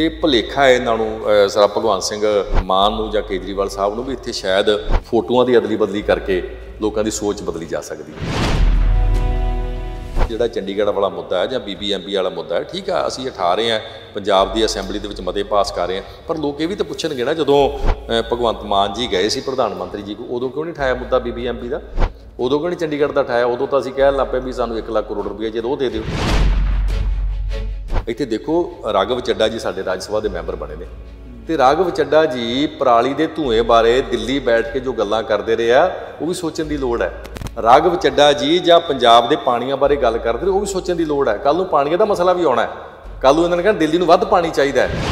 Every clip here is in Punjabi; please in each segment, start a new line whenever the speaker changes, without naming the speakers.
ਇਹ ਭਲੇਖਾ ਹੈ ਇਹਨਾਂ ਨੂੰ ਸਰਾ ਭਗਵਾਨ ਸਿੰਘ ਮਾਨ ਨੂੰ ਜਾਂ ਕੇਜਰੀਵਾਲ ਸਾਹਿਬ ਨੂੰ ਵੀ ਇੱਥੇ ਸ਼ਾਇਦ ਫੋਟੋਆਂ ਦੀ ਅਦਲੀ ਬਦਲੀ ਕਰਕੇ ਲੋਕਾਂ ਦੀ ਸੋਚ ਬਦਲੀ ਜਾ ਸਕਦੀ ਹੈ ਜਿਹੜਾ ਚੰਡੀਗੜ੍ਹ ਵਾਲਾ ਮੁੱਦਾ ਹੈ ਜਾਂ ਬੀਬੀਐਮਬੀ ਵਾਲਾ ਮੁੱਦਾ ਹੈ ਠੀਕ ਆ ਅਸੀਂ ਉਠਾ ਰਹੇ ਹਾਂ ਪੰਜਾਬ ਦੀ ਅਸੈਂਬਲੀ ਦੇ ਵਿੱਚ ਮਤੇ ਪਾਸ ਕਰ ਰਹੇ ਹਾਂ ਪਰ ਲੋਕ ਇਹ ਵੀ ਤਾਂ ਪੁੱਛਣਗੇ ਨਾ ਜਦੋਂ ਭਗਵੰਤ ਮਾਨ ਜੀ ਗਏ ਸੀ ਪ੍ਰਧਾਨ ਮੰਤਰੀ ਜੀ ਕੋ ਉਦੋਂ ਕਿਉਂ ਨਹੀਂ ਠਾਇਆ ਮੁੱਦਾ ਬੀਬੀਐਮਬੀ ਦਾ ਉਦੋਂ ਕਿਉਂ ਨਹੀਂ ਚੰਡੀਗੜ੍ਹ ਦਾ ਠਾਇਆ ਉਦੋਂ ਤਾਂ ਅਸੀਂ ਕਹਿ ਲੱਪੇ ਵੀ ਸਾਨੂੰ 1 ਲੱਖ ਕਰੋੜ ਰੁਪਏ ਜੇ ਉਹ ਦੇ ਦਿਓ ਇੱਥੇ ਦੇਖੋ ਰਾਘਵ ਚੱਡਾ ਜੀ ਸਾਡੇ ਰਾਜ ਸਭਾ ਦੇ ਮੈਂਬਰ ਬਣੇ ਨੇ ਤੇ ਰਾਘਵ ਚੱਡਾ ਜੀ ਪਰਾਲੀ ਦੇ ਧੂਏ ਬਾਰੇ ਦਿੱਲੀ ਬੈਠ ਕੇ ਜੋ ਗੱਲਾਂ ਕਰਦੇ ਰਹੇ ਆ ਉਹ ਵੀ ਸੋਚਣ ਦੀ ਲੋੜ ਹੈ ਰਾਘਵ ਚੱਡਾ ਜੀ ਜਾਂ ਪੰਜਾਬ ਦੇ ਪਾਣੀਆਂ ਬਾਰੇ ਗੱਲ ਕਰਦੇ ਉਹ ਵੀ ਸੋਚਣ ਦੀ ਲੋੜ ਹੈ ਕੱਲ ਨੂੰ ਪਾਣੀਆਂ ਦਾ ਮਸਲਾ ਵੀ ਆਉਣਾ ਹੈ ਕੱਲ ਨੂੰ ਇਹਨਾਂ ਨੇ ਕਹਿੰਦਾ ਦਿੱਲੀ ਨੂੰ ਵੱਧ ਪਾਣੀ ਚਾਹੀਦਾ ਹੈ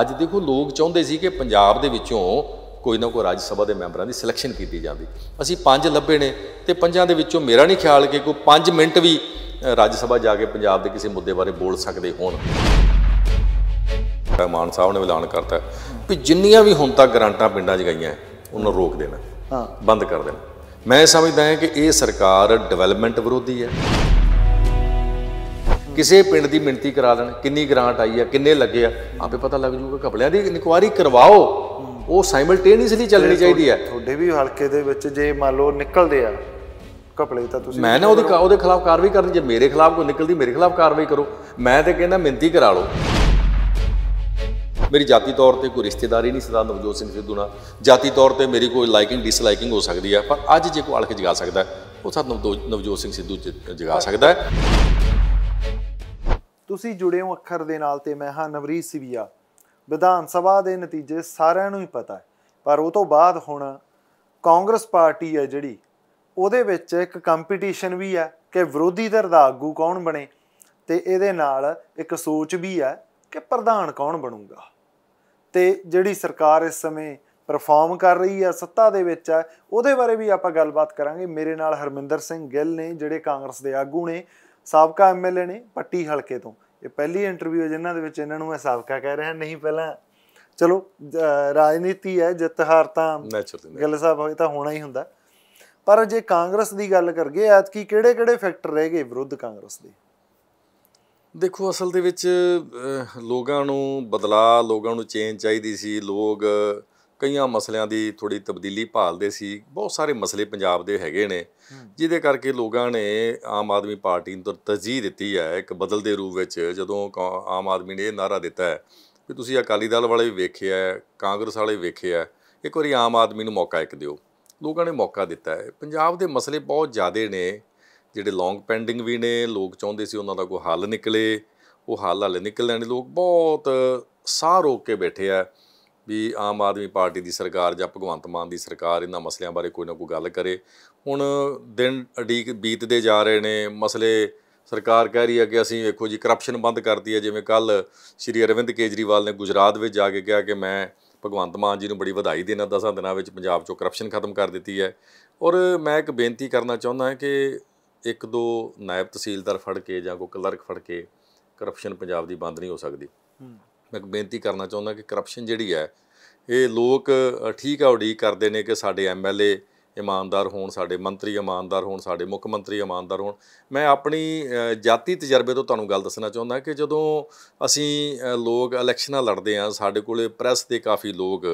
ਅੱਜ ਦੇਖੋ ਲੋਕ ਚਾਹੁੰਦੇ ਸੀ ਕਿ ਪੰਜਾਬ ਦੇ ਵਿੱਚੋਂ ਕੋਈ ਨਾ ਕੋਈ ਰਾਜ ਸਭਾ ਦੇ ਮੈਂਬਰਾਂ ਦੀ ਸਿਲੈਕਸ਼ਨ ਕੀਤੀ ਜਾਂਦੀ ਅਸੀਂ ਪੰਜ ਲੱਭੇ ਨੇ ਤੇ ਪੰਜਾਂ ਦੇ ਵਿੱਚੋਂ ਮੇਰਾ ਨਹੀਂ ਖਿਆਲ ਕਿ ਕੋਈ 5 ਮਿੰਟ ਵੀ ਰਾਜ ਸਭਾ ਜਾ ਕੇ ਪੰਜਾਬ ਦੇ ਕਿਸੇ ਮੁੱਦੇ ਬਾਰੇ ਬੋਲ ਸਕਦੇ ਹੋਣ ਮਾਨ ਸਾਹਿਬ ਨੇ ਐਲਾਨ ਕਰਤਾ ਕਿ ਜਿੰਨੀਆਂ ਵੀ ਹੁਣ ਤੱਕ ਗਰੰਟਾਂ ਪਿੰਡਾਂ 'ਚ ਗਈਆਂ ਉਹਨਾਂ ਰੋਕ ਦੇਣਾ ਹਾਂ ਬੰਦ ਕਰ ਦੇਣਾ ਮੈਂ ਸਮਝਦਾ ਹਾਂ ਕਿ ਇਹ ਸਰਕਾਰ ਡਿਵੈਲਪਮੈਂਟ ਵਿਰੋਧੀ ਹੈ ਕਿਸੇ ਪਿੰਡ ਦੀ ਮਿੰਤੀ ਕਰਾ ਲੈਣ ਕਿੰਨੀ ਗ੍ਰਾਂਟ ਆਈ ਆ ਕਿੰਨੇ ਲੱਗੇ ਆ ਆਪੇ ਪਤਾ ਲੱਗ ਜੂਗਾ ਕਪੜਿਆਂ ਦੀ ਇਨਕੁਆਰੀ ਕਰਵਾਓ ਉਹ ਸਾਈਮਲਟੇਨੀਅਸਲੀ ਚੱਲਣੀ ਚਾਹੀਦੀ ਹੈ
ਤੁਹਾਡੇ ਵੀ ਹਲਕੇ ਦੇ ਵਿੱਚ ਜੇ ਮੰਨ ਲਓ ਨਿਕਲਦੇ ਆ ਘਪਲੇ ਤਾਂ
ਤੁਸੀਂ ਮੈਂ ਨਾ ਉਹਦੇ ਉਹਦੇ ਖਿਲਾਫ ਕਾਰਵਾਈ ਕਰਨੀ ਜੇ ਮੇਰੇ ਖਿਲਾਫ ਕੋਈ ਨਿਕਲਦੀ ਮੇਰੇ ਖਿਲਾਫ ਕਾਰਵਾਈ ਕਰੋ ਮੈਂ ਤੇ ਕਹਿੰਦਾ ਮਿੰਤੀ ਕਰਾ ਲਓ ਮੇਰੀ ਜਾਤੀ ਤੌਰ ਤੇ ਕੋਈ ਰਿਸ਼ਤੇਦਾਰੀ ਨਹੀਂ ਸਦਾ ਨਵਜੋਤ ਸਿੰਘ ਸਿੱਧੂ ਨਾਲ ਜਾਤੀ ਤੌਰ ਤੇ ਮੇਰੀ ਕੋਈ ਲਾਈਕਿੰਗ ਡਿਸਲਾਈਕਿੰਗ ਹੋ ਸਕਦੀ ਆ ਪਰ ਅੱਜ ਜੇ ਕੋਈ ਅਲਖ ਜਗਾ ਸਕਦਾ ਉਹ ਤਾਂ ਨਵਜੋਤ ਸਿੰਘ ਸਿੱਧੂ ਜਗਾ ਸਕਦਾ
ਤੁਸੀਂ ਜੁੜੇ ਹੋ ਅੱਖਰ ਦੇ ਨਾਲ ਤੇ ਮੈਂ ਹਾਂ ਨਵਰੀਤ ਸਿਵਿਆ ਵਿਧਾਨ ਸਭਾ ਦੇ ਨਤੀਜੇ ਸਾਰਿਆਂ ਨੂੰ ਹੀ ਪਤਾ ਹੈ ਪਰ ਉਹ ਤੋਂ ਬਾਅਦ ਹੁਣ ਕਾਂਗਰਸ ਪਾਰਟੀ ਹੈ ਜਿਹੜੀ ਉਹਦੇ ਵਿੱਚ ਇੱਕ ਕੰਪੀਟੀਸ਼ਨ ਵੀ ਹੈ ਕਿ ਵਿਰੋਧੀ ਧਿਰ ਦਾ ਆਗੂ ਕੌਣ ਬਣੇ ਤੇ ਇਹਦੇ ਨਾਲ ਇੱਕ ਸੋਚ ਵੀ ਹੈ ਕਿ ਪ੍ਰਧਾਨ ਕੌਣ ਬਣੂਗਾ ਤੇ ਜਿਹੜੀ ਸਰਕਾਰ ਇਸ ਸਮੇਂ ਪਰਫਾਰਮ ਕਰ ਰਹੀ ਹੈ ਸੱਤਾ ਦੇ ਵਿੱਚ ਹੈ ਉਹਦੇ ਬਾਰੇ ਵੀ ਆਪਾਂ ਗੱਲਬਾਤ ਕਰਾਂਗੇ ਮੇਰੇ ਨਾਲ ਹਰਮਿੰਦਰ ਸਿੰਘ ਗਿੱਲ ਨੇ ਜਿਹੜੇ ਕਾਂਗਰਸ ਦੇ ਆਗੂ ਨੇ ਸਾਬਕਾ ਐਮਐਲਏ ਨੇ ਪੱਟੀ ਹਲਕੇ ਤੋਂ ਇਹ ਪਹਿਲੀ ਇੰਟਰਵਿਊ ਹੈ ਜਿਨ੍ਹਾਂ ਦੇ ਵਿੱਚ ਇਹਨਾਂ ਨੂੰ ਮੈਂ ਸਾਬਕਾ ਕਹਿ ਰਿਹਾ ਨਹੀਂ ਪਹਿਲਾਂ ਚਲੋ ਰਾਜਨੀਤੀ ਹੈ ਜਿੱਤ ਹਾਰ ਤਾਂ ਗੱਲ ਸਾਹਿਬ ਹੋਈ ਤਾਂ ਹੋਣਾ ਹੀ ਹੁੰਦਾ ਪਰ ਜੇ ਕਾਂਗਰਸ ਦੀ ਗੱਲ ਕਰਗੇ ਕੀ ਕਿਹੜੇ-ਕਿਹੜੇ ਫੈਕਟਰ ਰਹਿ ਗਏ ਵਿਰੁੱਧ ਕਾਂਗਰਸ ਦੇ ਦੇਖੋ ਅਸਲ ਦੇ ਵਿੱਚ
ਲੋਕਾਂ ਨੂੰ ਬਦਲਾ ਲੋਕਾਂ ਨੂੰ ਚੇਂਜ ਚਾਹੀਦੀ ਸੀ ਲੋਕ ਕਈਆਂ ਮਸਲਿਆਂ ਦੀ ਥੋੜੀ ਤਬਦੀਲੀ ਭਾਲਦੇ ਸੀ ਬਹੁਤ ਸਾਰੇ ਮਸਲੇ ਪੰਜਾਬ ਦੇ ਹੈਗੇ ਨੇ ਜਿਹਦੇ ਕਰਕੇ ਲੋਕਾਂ ਨੇ ਆਮ ਆਦਮੀ ਪਾਰਟੀ ਨੂੰ ਤਰਜੀਹ ਦਿੱਤੀ ਹੈ ਇੱਕ ਬਦਲਦੇ ਰੂਪ ਵਿੱਚ ਜਦੋਂ ਆਮ ਆਦਮੀ ਨੇ ਇਹ ਨਾਰਾ ਦਿੱਤਾ ਹੈ ਕਿ ਤੁਸੀਂ ਅਕਾਲੀ ਦਲ ਵਾਲੇ ਵੀ ਵੇਖਿਆ ਕਾਂਗਰਸ ਵਾਲੇ ਵੇਖਿਆ ਇੱਕ ਵਾਰੀ ਆਮ ਆਦਮੀ ਨੂੰ ਮੌਕਾ ਇੱਕ ਦਿਓ ਲੋਕਾਂ ਨੇ ਮੌਕਾ ਦਿੱਤਾ ਹੈ ਪੰਜਾਬ ਦੇ ਮਸਲੇ ਬਹੁਤ ਜ਼ਿਆਦੇ ਨੇ ਜਿਹੜੇ ਲੌਂਗ ਪੈਂਡਿੰਗ ਵੀ ਨੇ ਲੋਕ ਚਾਹੁੰਦੇ ਸੀ ਉਹਨਾਂ ਦਾ ਕੋਈ ਹੱਲ ਨਿਕਲੇ ਉਹ ਹੱਲ ਹਲੇ ਨਿਕਲ ਦੇ ਲੋਕ ਬਹੁਤ ਸਾਹ ਰੋਕ ਕੇ ਬੈਠੇ ਆ ਵੀ ਆਮ ਆਦਮੀ ਪਾਰਟੀ ਦੀ ਸਰਕਾਰ ਜਾਂ ਭਗਵੰਤ ਮਾਨ ਦੀ ਸਰਕਾਰ ਇਹਨਾਂ ਮਸਲਿਆਂ ਬਾਰੇ ਕੋਈ ਨਾ ਕੋਈ ਗੱਲ ਕਰੇ ਹੁਣ ਦਿਨ ਅਡੀਕ ਬੀਤਦੇ ਜਾ ਰਹੇ ਨੇ ਮਸਲੇ ਸਰਕਾਰ ਕਹਿ ਰਹੀ ਹੈ ਕਿ ਅਸੀਂ ਵੇਖੋ ਜੀ ਕਰਪਸ਼ਨ ਬੰਦ ਕਰਤੀ ਹੈ ਜਿਵੇਂ ਕੱਲ ਸ਼੍ਰੀ ਅਰਵਿੰਦ ਕੇਜਰੀਵਾਲ ਨੇ ਗੁਜਰਾਤ ਵਿੱਚ ਜਾ ਕੇ ਕਿਹਾ ਕਿ ਮੈਂ ਭਗਵੰਤ ਮਾਨ ਜੀ ਨੂੰ ਬੜੀ ਵਧਾਈ ਦੇਣਾ ਦਸਾਂ ਦਿਨਾਂ ਵਿੱਚ ਪੰਜਾਬ 'ਚੋਂ ਕਰਪਸ਼ਨ ਖਤਮ ਕਰ ਦਿੱਤੀ ਹੈ ਔਰ ਮੈਂ ਇੱਕ ਬੇਨਤੀ ਕਰਨਾ ਚਾਹੁੰਦਾ ਹਾਂ ਕਿ ਇੱਕ ਦੋ ਨਾਇਬ ਤਹਿਸੀਲਦਾਰ ਫੜ ਕੇ ਜਾਂ ਕੋਈ ਕਲਰਕ ਫੜ ਕੇ ਕਰਪਸ਼ਨ ਪੰਜਾਬ ਦੀ ਬੰਦ ਨਹੀਂ ਹੋ ਸਕਦੀ ਮੈਂ ਇੱਕ ਬੇਨਤੀ ਕਰਨਾ ਚਾਹੁੰਦਾ ਕਿ ਕਰਪਸ਼ਨ ਜਿਹੜੀ ਹੈ ਇਹ ਲੋਕ ਠੀਕ ਆ ਉਡੀਕ ਕਰਦੇ ਨੇ ਕਿ ਸਾਡੇ ਐਮਐਲਏ ਇਮਾਨਦਾਰ ਹੋਣ ਸਾਡੇ ਮੰਤਰੀ ਇਮਾਨਦਾਰ ਹੋਣ ਸਾਡੇ ਮੁੱਖ ਮੰਤਰੀ ਇਮਾਨਦਾਰ ਹੋਣ ਮੈਂ ਆਪਣੀ ਜਾਤੀ ਤਜਰਬੇ ਤੋਂ ਤੁਹਾਨੂੰ ਗੱਲ ਦੱਸਣਾ ਚਾਹੁੰਦਾ ਕਿ ਜਦੋਂ ਅਸੀਂ ਲੋਕ ਇਲੈਕਸ਼ਨਾਂ ਲੜਦੇ ਆ ਸਾਡੇ ਕੋਲੇ ਪ੍ਰੈਸ ਦੇ ਕਾਫੀ ਲੋਕ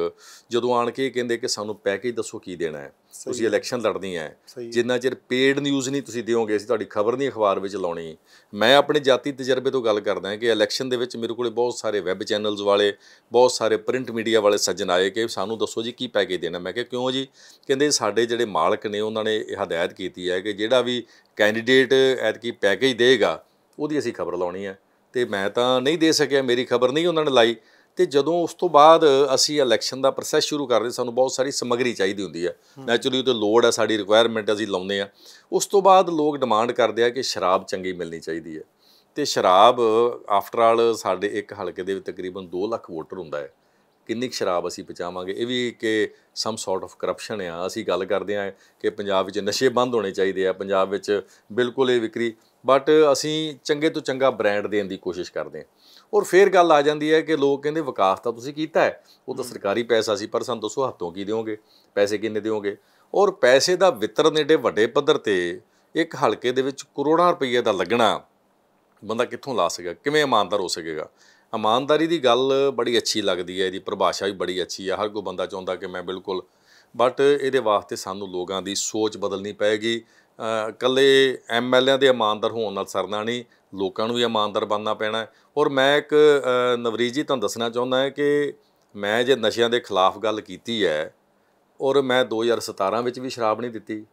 ਜਦੋਂ ਆਣ ਕੇ ਕਹਿੰਦੇ ਕਿ ਸਾਨੂੰ ਪੈਕੇਜ ਦੱਸੋ ਕੀ ਦੇਣਾ ਹੈ ਤੁਸੀਂ ਇਲੈਕਸ਼ਨ ਲੜਨੀ ਹੈ ਜਿੰਨਾ ਚਿਰ ਪੇਡ ਨਿਊਜ਼ ਨਹੀਂ ਤੁਸੀਂ ਦਿਓਗੇ ਅਸੀਂ ਤੁਹਾਡੀ ਖਬਰ ਨਹੀਂ ਅਖਬਾਰ ਵਿੱਚ ਲਾਉਣੀ ਮੈਂ ਆਪਣੇ ਜਾਤੀ ਤਜਰਬੇ ਤੋਂ ਗੱਲ ਕਰਦਾ ਹਾਂ ਕਿ ਇਲੈਕਸ਼ਨ ਦੇ ਵਿੱਚ ਮੇਰੇ ਕੋਲੇ ਬਹੁਤ ਸਾਰੇ ਵੈਬ ਚੈਨਲਸ ਵਾਲੇ ਬਹੁਤ ਸਾਰੇ ਪ੍ਰਿੰਟ ਮੀਡੀਆ ਵਾਲੇ ਸੱਜਣ ਆਏ ਕਿ ਸਾਨੂੰ ਦੱਸੋ ਜੀ ਕੀ ਪੈਕੇਜ ਦੇਣਾ ਮੈਂ ਕਿਹਾ ਕਿਉਂ ਜੀ ਕਹਿੰਦੇ ਸਾਡੇ ਜਿਹੜੇ ਮਾਲਕ ਨੇ ਉਹਨਾਂ ਨੇ ਹਦਾਇਤ ਕੀਤੀ ਹੈ ਕਿ ਜਿਹੜਾ ਵੀ ਕੈਂਡੀਡੇਟ ਐਤ ਕੀ ਪੈਕੇਜ ਦੇਗਾ ਉਹਦੀ ਅਸੀਂ ਖਬਰ ਲਾਉਣੀ ਹੈ ਤੇ ਮੈਂ ਤਾਂ ਨਹੀਂ ਦੇ ਸਕਿਆ ਮੇਰੀ ਖਬਰ ਨਹੀਂ ਉਹਨਾਂ ਨੇ ਲਾਈ ਤੇ ਜਦੋਂ ਉਸ ਤੋਂ ਬਾਅਦ ਅਸੀਂ ਇਲੈਕਸ਼ਨ ਦਾ ਪ੍ਰੋਸੈਸ ਸ਼ੁਰੂ ਕਰਦੇ ਸਾਨੂੰ ਬਹੁਤ ਸਾਰੀ ਸਮਗਰੀ ਚਾਹੀਦੀ ਹੁੰਦੀ ਹੈ ਨੈਚੁਰਲੀ ਤੇ ਲੋਡ ਹੈ ਸਾਡੀ ਰਿਕੁਆਇਰਮੈਂਟ ਅਸੀਂ ਲਾਉਂਦੇ ਆ ਉਸ ਤੋਂ ਬਾਅਦ ਲੋਕ ਡਿਮਾਂਡ ਕਰਦੇ ਆ ਕਿ ਸ਼ਰਾਬ ਚੰਗੀ ਮਿਲਣੀ ਚਾਹੀਦੀ ਹੈ ਤੇ ਸ਼ਰਾਬ ਆਫਟਰ ਆਲ ਸਾਡੇ ਇੱਕ ਹਲਕੇ ਦੇ ਵਿੱਚ ਤਕਰੀਬਨ 2 ਲੱਖ ਵੋਟਰ ਹੁੰਦਾ ਹੈ ਕਿੰਨੀ ਸ਼ਰਾਬ ਅਸੀਂ ਪਚਾਵਾਂਗੇ ਇਹ ਵੀ ਕਿ ਸਮ ਸੌਰਟ ਆਫ ਕਰਪਸ਼ਨ ਆ ਅਸੀਂ ਗੱਲ ਕਰਦੇ ਆ ਕਿ ਪੰਜਾਬ ਵਿੱਚ ਨਸ਼ੇ ਬੰਦ ਹੋਣੇ ਚਾਹੀਦੇ ਆ ਪੰਜਾਬ ਵਿੱਚ ਬਿਲਕੁਲ ਇਹ ਵਿਕਰੀ ਬਟ ਅਸੀਂ ਚੰਗੇ ਤੋਂ ਚੰਗਾ ਬ੍ਰਾਂਡ ਦੇਣ ਦੀ ਕੋਸ਼ਿਸ਼ ਕਰਦੇ ਆ ਔਰ ਫੇਰ ਗੱਲ ਆ ਜਾਂਦੀ ਹੈ ਕਿ ਲੋਕ ਕਹਿੰਦੇ ਵਿਕਾਸ ਤਾਂ ਤੁਸੀਂ ਕੀਤਾ ਹੈ ਉਹ ਤਾਂ ਸਰਕਾਰੀ ਪੈਸਾ ਸੀ ਪਰ ਸਾਨੂੰ ਦੱਸੋ ਹੱਥੋਂ ਕੀ ਦਿਓਗੇ ਪੈਸੇ ਕਿੰਨੇ ਦਿਓਗੇ ਔਰ ਪੈਸੇ ਦਾ ਵਿਤਰਨ ਏਡੇ ਵੱਡੇ ਪੱਧਰ ਤੇ ਇੱਕ ਹਲਕੇ ਦੇ ਵਿੱਚ ਕਰੋੜਾਂ ਰੁਪਏ ਦਾ ਲੱਗਣਾ ਬੰਦਾ ਕਿੱਥੋਂ ਲਾ ਸਕੇਗਾ ਕਿਵੇਂ ਇਮਾਨਦਾਰ ਹੋ ਸਕੇਗਾ ਇਮਾਨਦਾਰੀ ਦੀ ਗੱਲ ਬੜੀ ਅੱਛੀ ਲੱਗਦੀ ਹੈ ਇਹਦੀ ਪਰਿਭਾਸ਼ਾ ਵੀ ਬੜੀ ਅੱਛੀ ਹੈ ਹਰ ਕੋਈ ਬੰਦਾ ਚਾਹੁੰਦਾ ਕਿ ਮੈਂ ਬਿਲਕੁਲ ਬਟ ਇਹਦੇ ਵਾਸਤੇ ਸਾਨੂੰ ਲੋਕਾਂ ਦੀ ਸੋਚ ਬਦਲਣੀ ਪੈਗੀ ਕੱਲੇ ਐਮਐਲਏਆਂ ਦੇ ਇਮਾਨਦਾਰ ਹੋਣ ਨਾਲ ਸਰਨਾ ਨਹੀਂ ਲੋਕਾਂ ਨੂੰ ਵੀ ਇਮਾਨਦਾਰ ਬਣਨਾ ਪੈਣਾ ਔਰ ਮੈਂ ਇੱਕ ਨਵਰੀ ਜੀ ਤੁਹਾਨੂੰ ਦੱਸਣਾ ਚਾਹੁੰਦਾ ਹਾਂ ਕਿ ਮੈਂ ਜੇ ਨਸ਼ਿਆਂ ਦੇ ਖਿਲਾਫ ਗੱਲ ਕੀਤੀ ਹੈ ਔਰ ਮੈਂ 2017 ਵਿੱਚ ਵੀ ਸ਼ਰਾਬ ਨਹੀਂ ਦਿੱਤੀ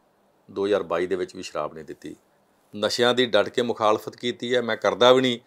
2022 ਦੇ ਵਿੱਚ ਵੀ ਸ਼ਰਾਬ ਨਹੀਂ ਦਿੱਤੀ ਨਸ਼ਿਆਂ ਦੀ ਡਟ ਕੇ ਮੁਖਾਲਫਤ ਕੀਤੀ ਹੈ ਮੈਂ ਕਰਦਾ ਵੀ ਨਹੀਂ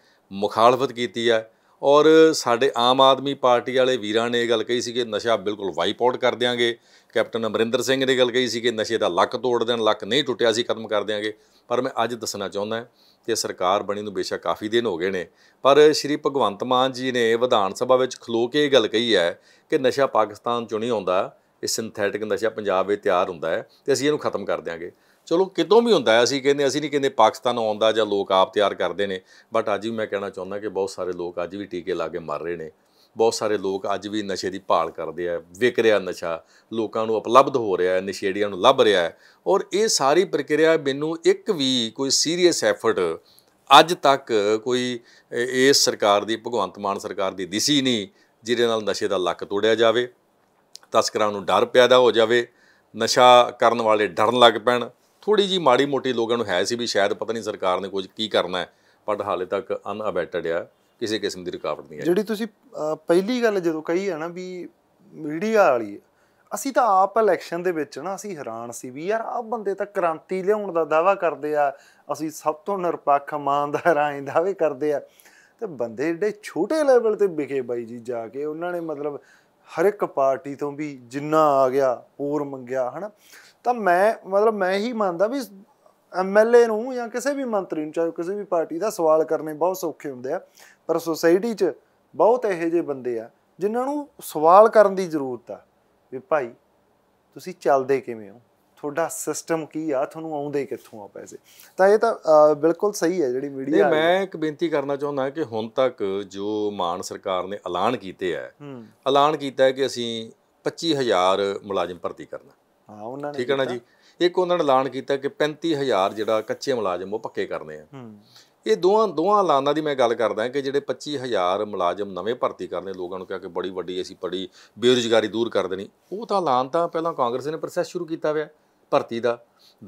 ਮੁਖਾਲਫਤ ਕੀਤੀ ਹੈ ਔਰ ਸਾਡੇ ਆਮ ਆਦਮੀ ਪਾਰਟੀ ਵਾਲੇ ਵੀਰਾਂ ਨੇ ਇਹ ਗੱਲ ਕਹੀ ਸੀ ਕਿ ਨਸ਼ਾ ਬਿਲਕੁਲ ਵਾਈਪ ਆਊਟ ਕਰ ਦਿਆਂਗੇ ਕੈਪਟਨ ਅਮਰਿੰਦਰ ਸਿੰਘ ਨੇ ਗੱਲ ਕਹੀ ਸੀ ਕਿ ਨਸ਼ੇ ਦਾ ਲੱਕ ਤੋੜ ਦੇਣ ਲੱਕ ਨਹੀਂ ਟੁੱਟਿਆ ਸੀ ਖਤਮ ਕਰ ਦਿਆਂਗੇ ਪਰ ਮੈਂ ਅੱਜ ਦੱਸਣਾ ਚਾਹੁੰਦਾ ਕਿ ਸਰਕਾਰ ਬਣੀ ਨੂੰ ਬੇਸ਼ੱਕ ਕਾਫੀ ਦਿਨ ਹੋ ਗਏ ਨੇ ਪਰ ਸ਼੍ਰੀ ਭਗਵੰਤ ਮਾਨ ਜੀ ਨੇ ਵਿਧਾਨ ਸਭਾ ਵਿੱਚ ਖਲੋ ਕੇ ਇਹ ਗੱਲ ਕਹੀ ਹੈ ਕਿ ਨਸ਼ਾ ਪਾਕਿਸਤਾਨ ਚੋਂ ਨਹੀਂ ਆਉਂਦਾ ਇਹ ਸਿੰਥੈਟਿਕ ਨਸ਼ਾ ਪੰਜਾਬ ਵਿੱਚ ਤਿਆਰ ਹੁੰਦਾ ਹੈ ਤੇ ਅਸੀਂ ਇਹਨੂੰ ਖਤਮ ਕਰ ਦਿਆਂਗੇ ਚਲੋ ਕਿਤੋਂ ਵੀ ਹੁੰਦਾ ਅਸੀਂ ਕਹਿੰਦੇ ਅਸੀਂ ਨਹੀਂ ਕਹਿੰਦੇ ਪਾਕਿਸਤਾਨ ਆਉਂਦਾ ਜਾਂ ਲੋਕ ਆਪ ਤਿਆਰ ਕਰਦੇ ਨੇ ਬਟ ਅੱਜ ਵੀ ਮੈਂ ਕਹਿਣਾ ਚਾਹੁੰਦਾ ਕਿ ਬਹੁਤ ਸਾਰੇ ਲੋਕ ਅੱਜ ਵੀ ਟੀਕੇ ਲਾ ਕੇ ਮਰ ਰਹੇ ਨੇ ਬਹੁਤ ਸਾਰੇ ਲੋਕ ਅੱਜ ਵੀ ਨਸ਼ੇ ਦੀ ਭਾਲ ਕਰਦੇ ਆ ਵਿਕ ਰਿਹਾ ਨਸ਼ਾ ਲੋਕਾਂ ਨੂੰ ਉਪਲਬਧ ਹੋ ਰਿਹਾ ਹੈ ਨਸ਼ੇੜੀਆਂ ਨੂੰ ਲੱਭ ਰਿਹਾ ਹੈ ਔਰ ਇਹ ਸਾਰੀ ਪ੍ਰਕਿਰਿਆ ਮੈਨੂੰ ਇੱਕ ਵੀ ਕੋਈ ਸੀਰੀਅਸ ਐਫਰਟ ਅੱਜ ਤੱਕ ਕੋਈ ਇਸ ਸਰਕਾਰ ਦੀ ਭਗਵੰਤ ਮਾਨ ਸਰਕਾਰ ਦੀ ਦਿਸੀ ਨਹੀਂ ਜਿਹਦੇ ਨਾਲ ਨਸ਼ੇ ਦਾ ਲੱਕ ਤੋੜਿਆ ਜਾਵੇ ਤਸਕਰਾਂ ਨੂੰ ਡਰ ਪੈਦਾ ਹੋ ਜਾਵੇ ਨਸ਼ਾ ਕਰਨ ਵਾਲੇ ਡਰਨ ਲੱਗ ਪੈਣ ਥੋੜੀ ਜੀ ਮਾੜੀ ਮੋਟੀ ਲੋਕਾਂ ਨੂੰ ਹੈ ਸੀ ਵੀ ਸ਼ਾਇਦ ਪਤਾ ਨਹੀਂ ਸਰਕਾਰ ਨੇ ਕੁਝ ਕੀ ਕਰਨਾ ਹੈ ਪਰ ਹਾਲੇ ਤੱਕ ਅਨਅਬੈਟਡ ਆ ਕਿਸੇ ਕਿਸਮ ਦੀ ਰੁਕਾਵਟ ਨਹੀਂ ਆਈ ਜਿਹੜੀ
ਤੁਸੀਂ ਪਹਿਲੀ ਗੱਲ ਜਦੋਂ ਕਹੀ ਹੈ ਨਾ ਵੀ ਮੀਡੀਆ ਵਾਲੀ ਅਸੀਂ ਤਾਂ ਆਪ ਇਲੈਕਸ਼ਨ ਦੇ ਵਿੱਚ ਨਾ ਅਸੀਂ ਹੈਰਾਨ ਸੀ ਵੀ ਯਾਰ ਆਹ ਬੰਦੇ ਤਾਂ ਕ੍ਰਾਂਤੀ ਲਿਆਉਣ ਦਾ ਦਾਵਾ ਕਰਦੇ ਆ ਅਸੀਂ ਸਭ ਤੋਂ ਨਿਰਪੱਖ ਇਮਾਨਦਾਰ ਆਂ ਦਾਅਵੇ ਕਰਦੇ ਆ ਤੇ ਬੰਦੇ ਜਿਹੜੇ ਛੋਟੇ ਲੈਵਲ ਤੇ ਵਿਖੇ ਬਾਈ ਜੀ ਜਾ ਕੇ ਉਹਨਾਂ ਨੇ ਮਤਲਬ ਹਰ ਇੱਕ ਪਾਰਟੀ ਤੋਂ ਵੀ ਜਿੰਨਾ ਆ ਗਿਆ ਹੋਰ ਮੰਗਿਆ ਹਨਾ ਤਾਂ ਮੈਂ ਮਤਲਬ ਮੈਂ ਹੀ ਮੰਨਦਾ ਵੀ ਐਮਐਲਏ ਨੂੰ ਜਾਂ ਕਿਸੇ ਵੀ ਮੰਤਰੀ ਨੂੰ ਚਾਹੇ ਕਿਸੇ ਵੀ ਪਾਰਟੀ ਦਾ ਸਵਾਲ ਕਰਨੇ ਬਹੁਤ ਸੌਖੇ ਹੁੰਦੇ ਆ ਪਰ ਸੋਸਾਇਟੀ 'ਚ ਬਹੁਤ ਇਹੋ ਜਿਹੇ ਬੰਦੇ ਆ ਜਿਨ੍ਹਾਂ ਨੂੰ ਸਵਾਲ ਕਰਨ ਦੀ ਜ਼ਰੂਰਤ ਆ ਵੀ ਭਾਈ ਤੁਸੀਂ ਚੱਲਦੇ ਕਿਵੇਂ ਹੋ ਤੁਹਾਡਾ ਸਿਸਟਮ ਕੀ ਆ ਤੁਹਾਨੂੰ ਆਉਂਦੇ ਕਿੱਥੋਂ ਆ ਪੈਸੇ ਤਾਂ ਇਹ ਤਾਂ ਬਿਲਕੁਲ ਸਹੀ ਹੈ ਜਿਹੜੀ ਮੀਡੀਆ ਨੇ ਮੈਂ
ਇੱਕ ਬੇਨਤੀ ਕਰਨਾ ਚਾਹੁੰਦਾ ਕਿ ਹੁਣ ਤੱਕ ਜੋ ਮਾਨ ਸਰਕਾਰ ਨੇ ਐਲਾਨ ਕੀਤੇ ਆ ਐਲਾਨ ਕੀਤਾ ਹੈ ਕਿ ਅਸੀਂ 25000 ਮੁਲਾਜ਼ਮ ਭਰਤੀ ਕਰਨਾ
ਹਾਂ ਉਹਨਾਂ ਨੇ ਠੀਕ ਹੈ ਨਾ ਜੀ
ਇੱਕ ਉਹਨਾਂ ਨੇ ਐਲਾਨ ਕੀਤਾ ਕਿ 35000 ਜਿਹੜਾ ਕੱਚੇ ਮੁਲਾਜ਼ਮ ਉਹ ਪੱਕੇ ਕਰਨੇ ਆ ਇਹ ਦੋਹਾਂ ਦੋਹਾਂ ਐਲਾਨਾਂ ਦੀ ਮੈਂ ਗੱਲ ਕਰਦਾ ਕਿ ਜਿਹੜੇ 25000 ਮੁਲਾਜ਼ਮ ਨਵੇਂ ਭਰਤੀ ਕਰਨੇ ਲੋਕਾਂ ਨੂੰ ਕਿਹਾ ਕਿ ਬੜੀ ਵੱਡੀ ਅਸੀਂ ਪੜੀ ਬੇਰੁਜ਼ਗਾਰੀ ਦੂਰ ਕਰ ਦੇਣੀ ਉਹ ਤਾਂ ਐਲਾਨ ਤਾਂ ਪਹਿਲਾਂ ਕਾਂਗਰਸ ਨੇ ਪ੍ਰੋਸੈਸ ਸ਼ੁਰੂ ਕੀਤਾ ਹੋਇਆ ਭਰਤੀ ਦਾ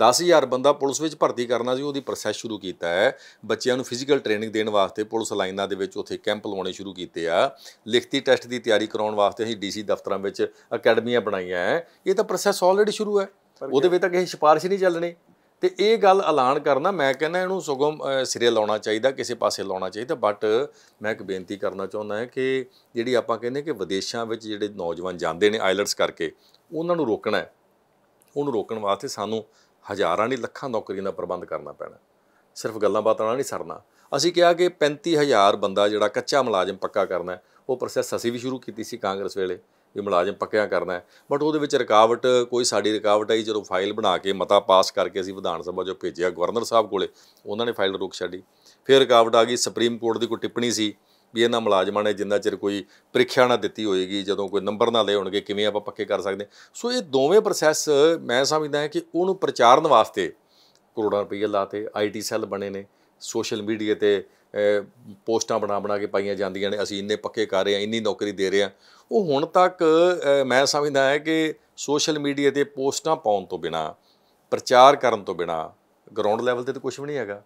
10000 ਬੰਦਾ ਪੁਲਿਸ ਵਿੱਚ ਭਰਤੀ ਕਰਨਾ ਸੀ ਉਹਦੀ ਪ੍ਰੋਸੈਸ ਸ਼ੁਰੂ ਕੀਤਾ ਹੈ ਬੱਚਿਆਂ ਨੂੰ ਫਿਜ਼ੀਕਲ ਟ੍ਰੇਨਿੰਗ ਦੇਣ ਵਾਸਤੇ ਪੁਲਿਸ ਲਾਈਨਾਂ ਦੇ ਵਿੱਚ ਉੱਥੇ ਕੈਂਪ ਲਵਾਉਣੇ ਸ਼ੁਰੂ ਕੀਤੇ ਆ ਲਿਖਤੀ ਟੈਸਟ ਦੀ ਤਿਆਰੀ ਕਰਾਉਣ ਵਾਸਤੇ ਅਸੀਂ ਡੀਸੀ ਦਫ਼ਤਰਾਂ ਵਿੱਚ ਅਕੈਡਮੀਆਂ ਬਣਾਈਆਂ ਹੈ ਇਹ ਤਾਂ ਪ੍ਰੋਸੈਸ ਆਲਰੇਡੀ ਸ਼ੁਰੂ ਹੈ ਉਹਦੇ ਵਿੱਚ ਤਾਂ ਕਿਸੇ ਸਿਫਾਰਿਸ਼ ਨਹੀਂ ਚੱਲਣੀ ਤੇ ਇਹ ਗੱਲ ਐਲਾਨ ਕਰਨਾ ਮੈਂ ਕਹਿੰਦਾ ਇਹਨੂੰ ਸੁਗਮ ਸਿਰੇ ਲਾਉਣਾ ਚਾਹੀਦਾ ਕਿਸੇ ਪਾਸੇ ਲਾਉਣਾ ਚਾਹੀਦਾ ਬਟ ਮੈਂ ਇੱਕ ਬੇਨਤੀ ਕਰਨਾ ਚਾਹੁੰਦਾ ਹਾਂ ਕਿ ਜਿਹੜੀ ਆਪਾਂ ਕਹਿੰਦੇ ਕਿ ਵਿਦੇਸ਼ਾਂ ਵਿੱਚ ਜਿਹੜੇ ਨੌਜਵਾਨ ਜਾਂਦੇ ਨੇ ਆਇਲਟਸ ਕਰਕੇ ਉਹਨਾਂ ਨੂੰ ਰੋਕਣਾ ਹੈ ਉਹਨੂੰ ਰੋਕਣ ਵਾਸਤੇ ਸਾਨੂੰ ਹਜ਼ਾਰਾਂ ਨਹੀਂ ਲੱਖਾਂ ਨੌਕਰੀਆਂ ਦਾ ਪ੍ਰਬੰਧ ਕਰਨਾ ਪੈਣਾ ਸਿਰਫ ਗੱਲਾਂ ਬਾਤਾਂ ਨਾਲ ਨਹੀਂ ਸਰਨਾ ਅਸੀਂ ਕਿਹਾ ਕਿ 35000 ਬੰਦਾ ਜਿਹੜਾ ਕੱਚਾ ਮੁਲਾਜ਼ਮ ਪੱਕਾ ਕਰਨਾ ਹੈ ਉਹ ਪ੍ਰੋਸੈਸ ਅਸੀਂ ਵੀ ਸ਼ੁਰੂ ਕੀਤੀ ਸੀ ਕਾਂਗਰਸ ਵੇਲੇ ਵੀ ਮੁਲਾਜ਼ਮ ਪੱਕਿਆ ਕਰਨਾ ਹੈ ਬਟ ਉਹਦੇ ਵਿੱਚ ਰਕਾਵਟ ਕੋਈ ਸਾਡੀ ਰਕਾਵਟ ਆਈ ਜਦੋਂ ਫਾਈਲ ਬਣਾ ਕੇ ਮਤਾ ਪਾਸ ਕਰਕੇ ਅਸੀਂ ਵਿਧਾਨ ਸਭਾ ਜੋ ਭੇਜਿਆ ਗਵਰਨਰ ਸਾਹਿਬ ਕੋਲੇ ਉਹਨਾਂ ਨੇ ਫਾਈਲ ਰੋਕ ਛੱਡੀ ਫਿਰ ਰਕਾਵਟ ਆ ਗਈ ਸੁਪਰੀਮ ਕੋਰਟ ਦੀ ਕੋਈ ਟਿੱਪਣੀ ਸੀ ਵੀ ਇਹਨਾਂ ਮੁਲਾਜ਼ਮਾਂ ਨੇ ਜਿੰਨਾ ਚਿਰ ਕੋਈ ਪ੍ਰੀਖਿਆ ਨਾ ਦਿੱਤੀ ਹੋਏਗੀ ਜਦੋਂ ਕੋਈ ਨੰਬਰ ਨਾ ਲਏ ਹੋਣਗੇ ਕਿਵੇਂ ਆਪਾਂ ਪੱਕੇ ਕਰ ਸਕਦੇ ਸੋ ਇਹ ਦੋਵੇਂ ਪ੍ਰੋਸੈਸ ਮੈਂ ਸਮਝਦਾ ਹਾਂ ਕਿ ਉਹਨੂੰ ਪ੍ਰਚਾਰਨ ਵਾਸਤੇ ਕਰੋੜਾਂ ਰੁਪਏ ਲਾਤੇ ਆਈਟੀ ਸੈੱਲ ਬਣੇ ਨੇ ਸੋਸ਼ਲ ਮੀਡੀਆ ਤੇ ਪੋਸਟਾਂ ਬਣਾ ਬਣਾ ਕੇ ਪਾਈਆਂ ਜਾਂਦੀਆਂ ਨੇ ਅਸੀਂ ਇੰਨੇ ਪੱਕੇ ਕਰ ਰਹੇ ਹਾਂ ਇੰਨੀ ਨੌਕਰੀ ਦੇ ਰਹੇ ਹਾਂ ਉਹ ਹੁਣ ਤੱਕ ਮੈਂ ਸਮਝਦਾ ਹਾਂ ਕਿ ਸੋਸ਼ਲ ਮੀਡੀਆ ਤੇ ਪੋਸਟਾਂ ਪਾਉਣ ਤੋਂ ਬਿਨਾ ਪ੍ਰਚਾਰ ਕਰਨ ਤੋਂ ਬਿਨਾ ਗਰਾਊਂਡ ਲੈਵਲ ਤੇ ਤਾਂ ਕੁਝ ਵੀ ਨਹੀਂ ਹੈਗਾ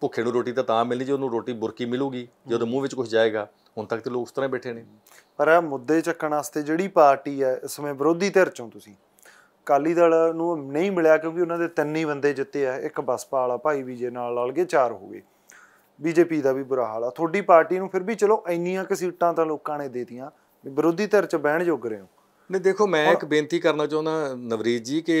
ਭੁੱਖੇ ਨੂੰ ਰੋਟੀ ਤਾਂ ਤਾਂ ਮਿਲਣੀ ਜੇ ਉਹਨੂੰ ਰੋਟੀ ਬੁਰਕੀ ਮਿਲੂਗੀ ਜੇ ਉਹਦੇ ਮੂੰਹ ਵਿੱਚ ਕੁਝ ਜਾਏਗਾ
ਹੁਣ ਤੱਕ ਤੇ ਲੋਕ ਉਸ ਤਰ੍ਹਾਂ ਬੈਠੇ ਨੇ ਪਰ ਇਹ ਮੁੱਦੇ ਚੱਕਣ ਵਾਸਤੇ ਜਿਹੜੀ ਪਾਰਟੀ ਹੈ ਇਸ ਸਮੇਂ ਵਿਰੋਧੀ ਧਿਰ ਚੋਂ ਤੁਸੀਂ ਕਾਲੀ ਦਲ ਨੂੰ ਨਹੀਂ ਮਿਲਿਆ ਕਿਉਂਕਿ ਉਹਨਾਂ ਦੇ ਤਿੰਨ ਹੀ ਬੰਦੇ ਜਿੱਤੇ ਆ ਇੱਕ ਬਸਪਾ ਵਾਲਾ ਭਾਈ ਵੀਜੇ ਨਾਲ ਲੜ ਗਏ ਚਾਰ ਹੋ ਗਏ ਬੀਜੇਪੀ ਦਾ ਵੀ ਬੁਰਾ ਹਾਲ ਆ ਤੁਹਾਡੀ ਪਾਰਟੀ ਨੂੰ ਫਿਰ ਵੀ ਚਲੋ ਇੰਨੀਆਂ ਕਿ ਸੀਟਾਂ ਤਾਂ ਲੋਕਾਂ ਨੇ ਦੇਤੀਆਂ ਵਿਰੋਧੀ ਧਿਰ 'ਚ ਬਹਿਣ ਜੋਗ ਰਹੇ ਹੋ ਨੇ ਦੇਖੋ ਮੈਂ ਇੱਕ ਬੇਨਤੀ
ਕਰਨਾ ਚਾਹੁੰਦਾ ਨਵਰੀਤ ਜੀ ਕਿ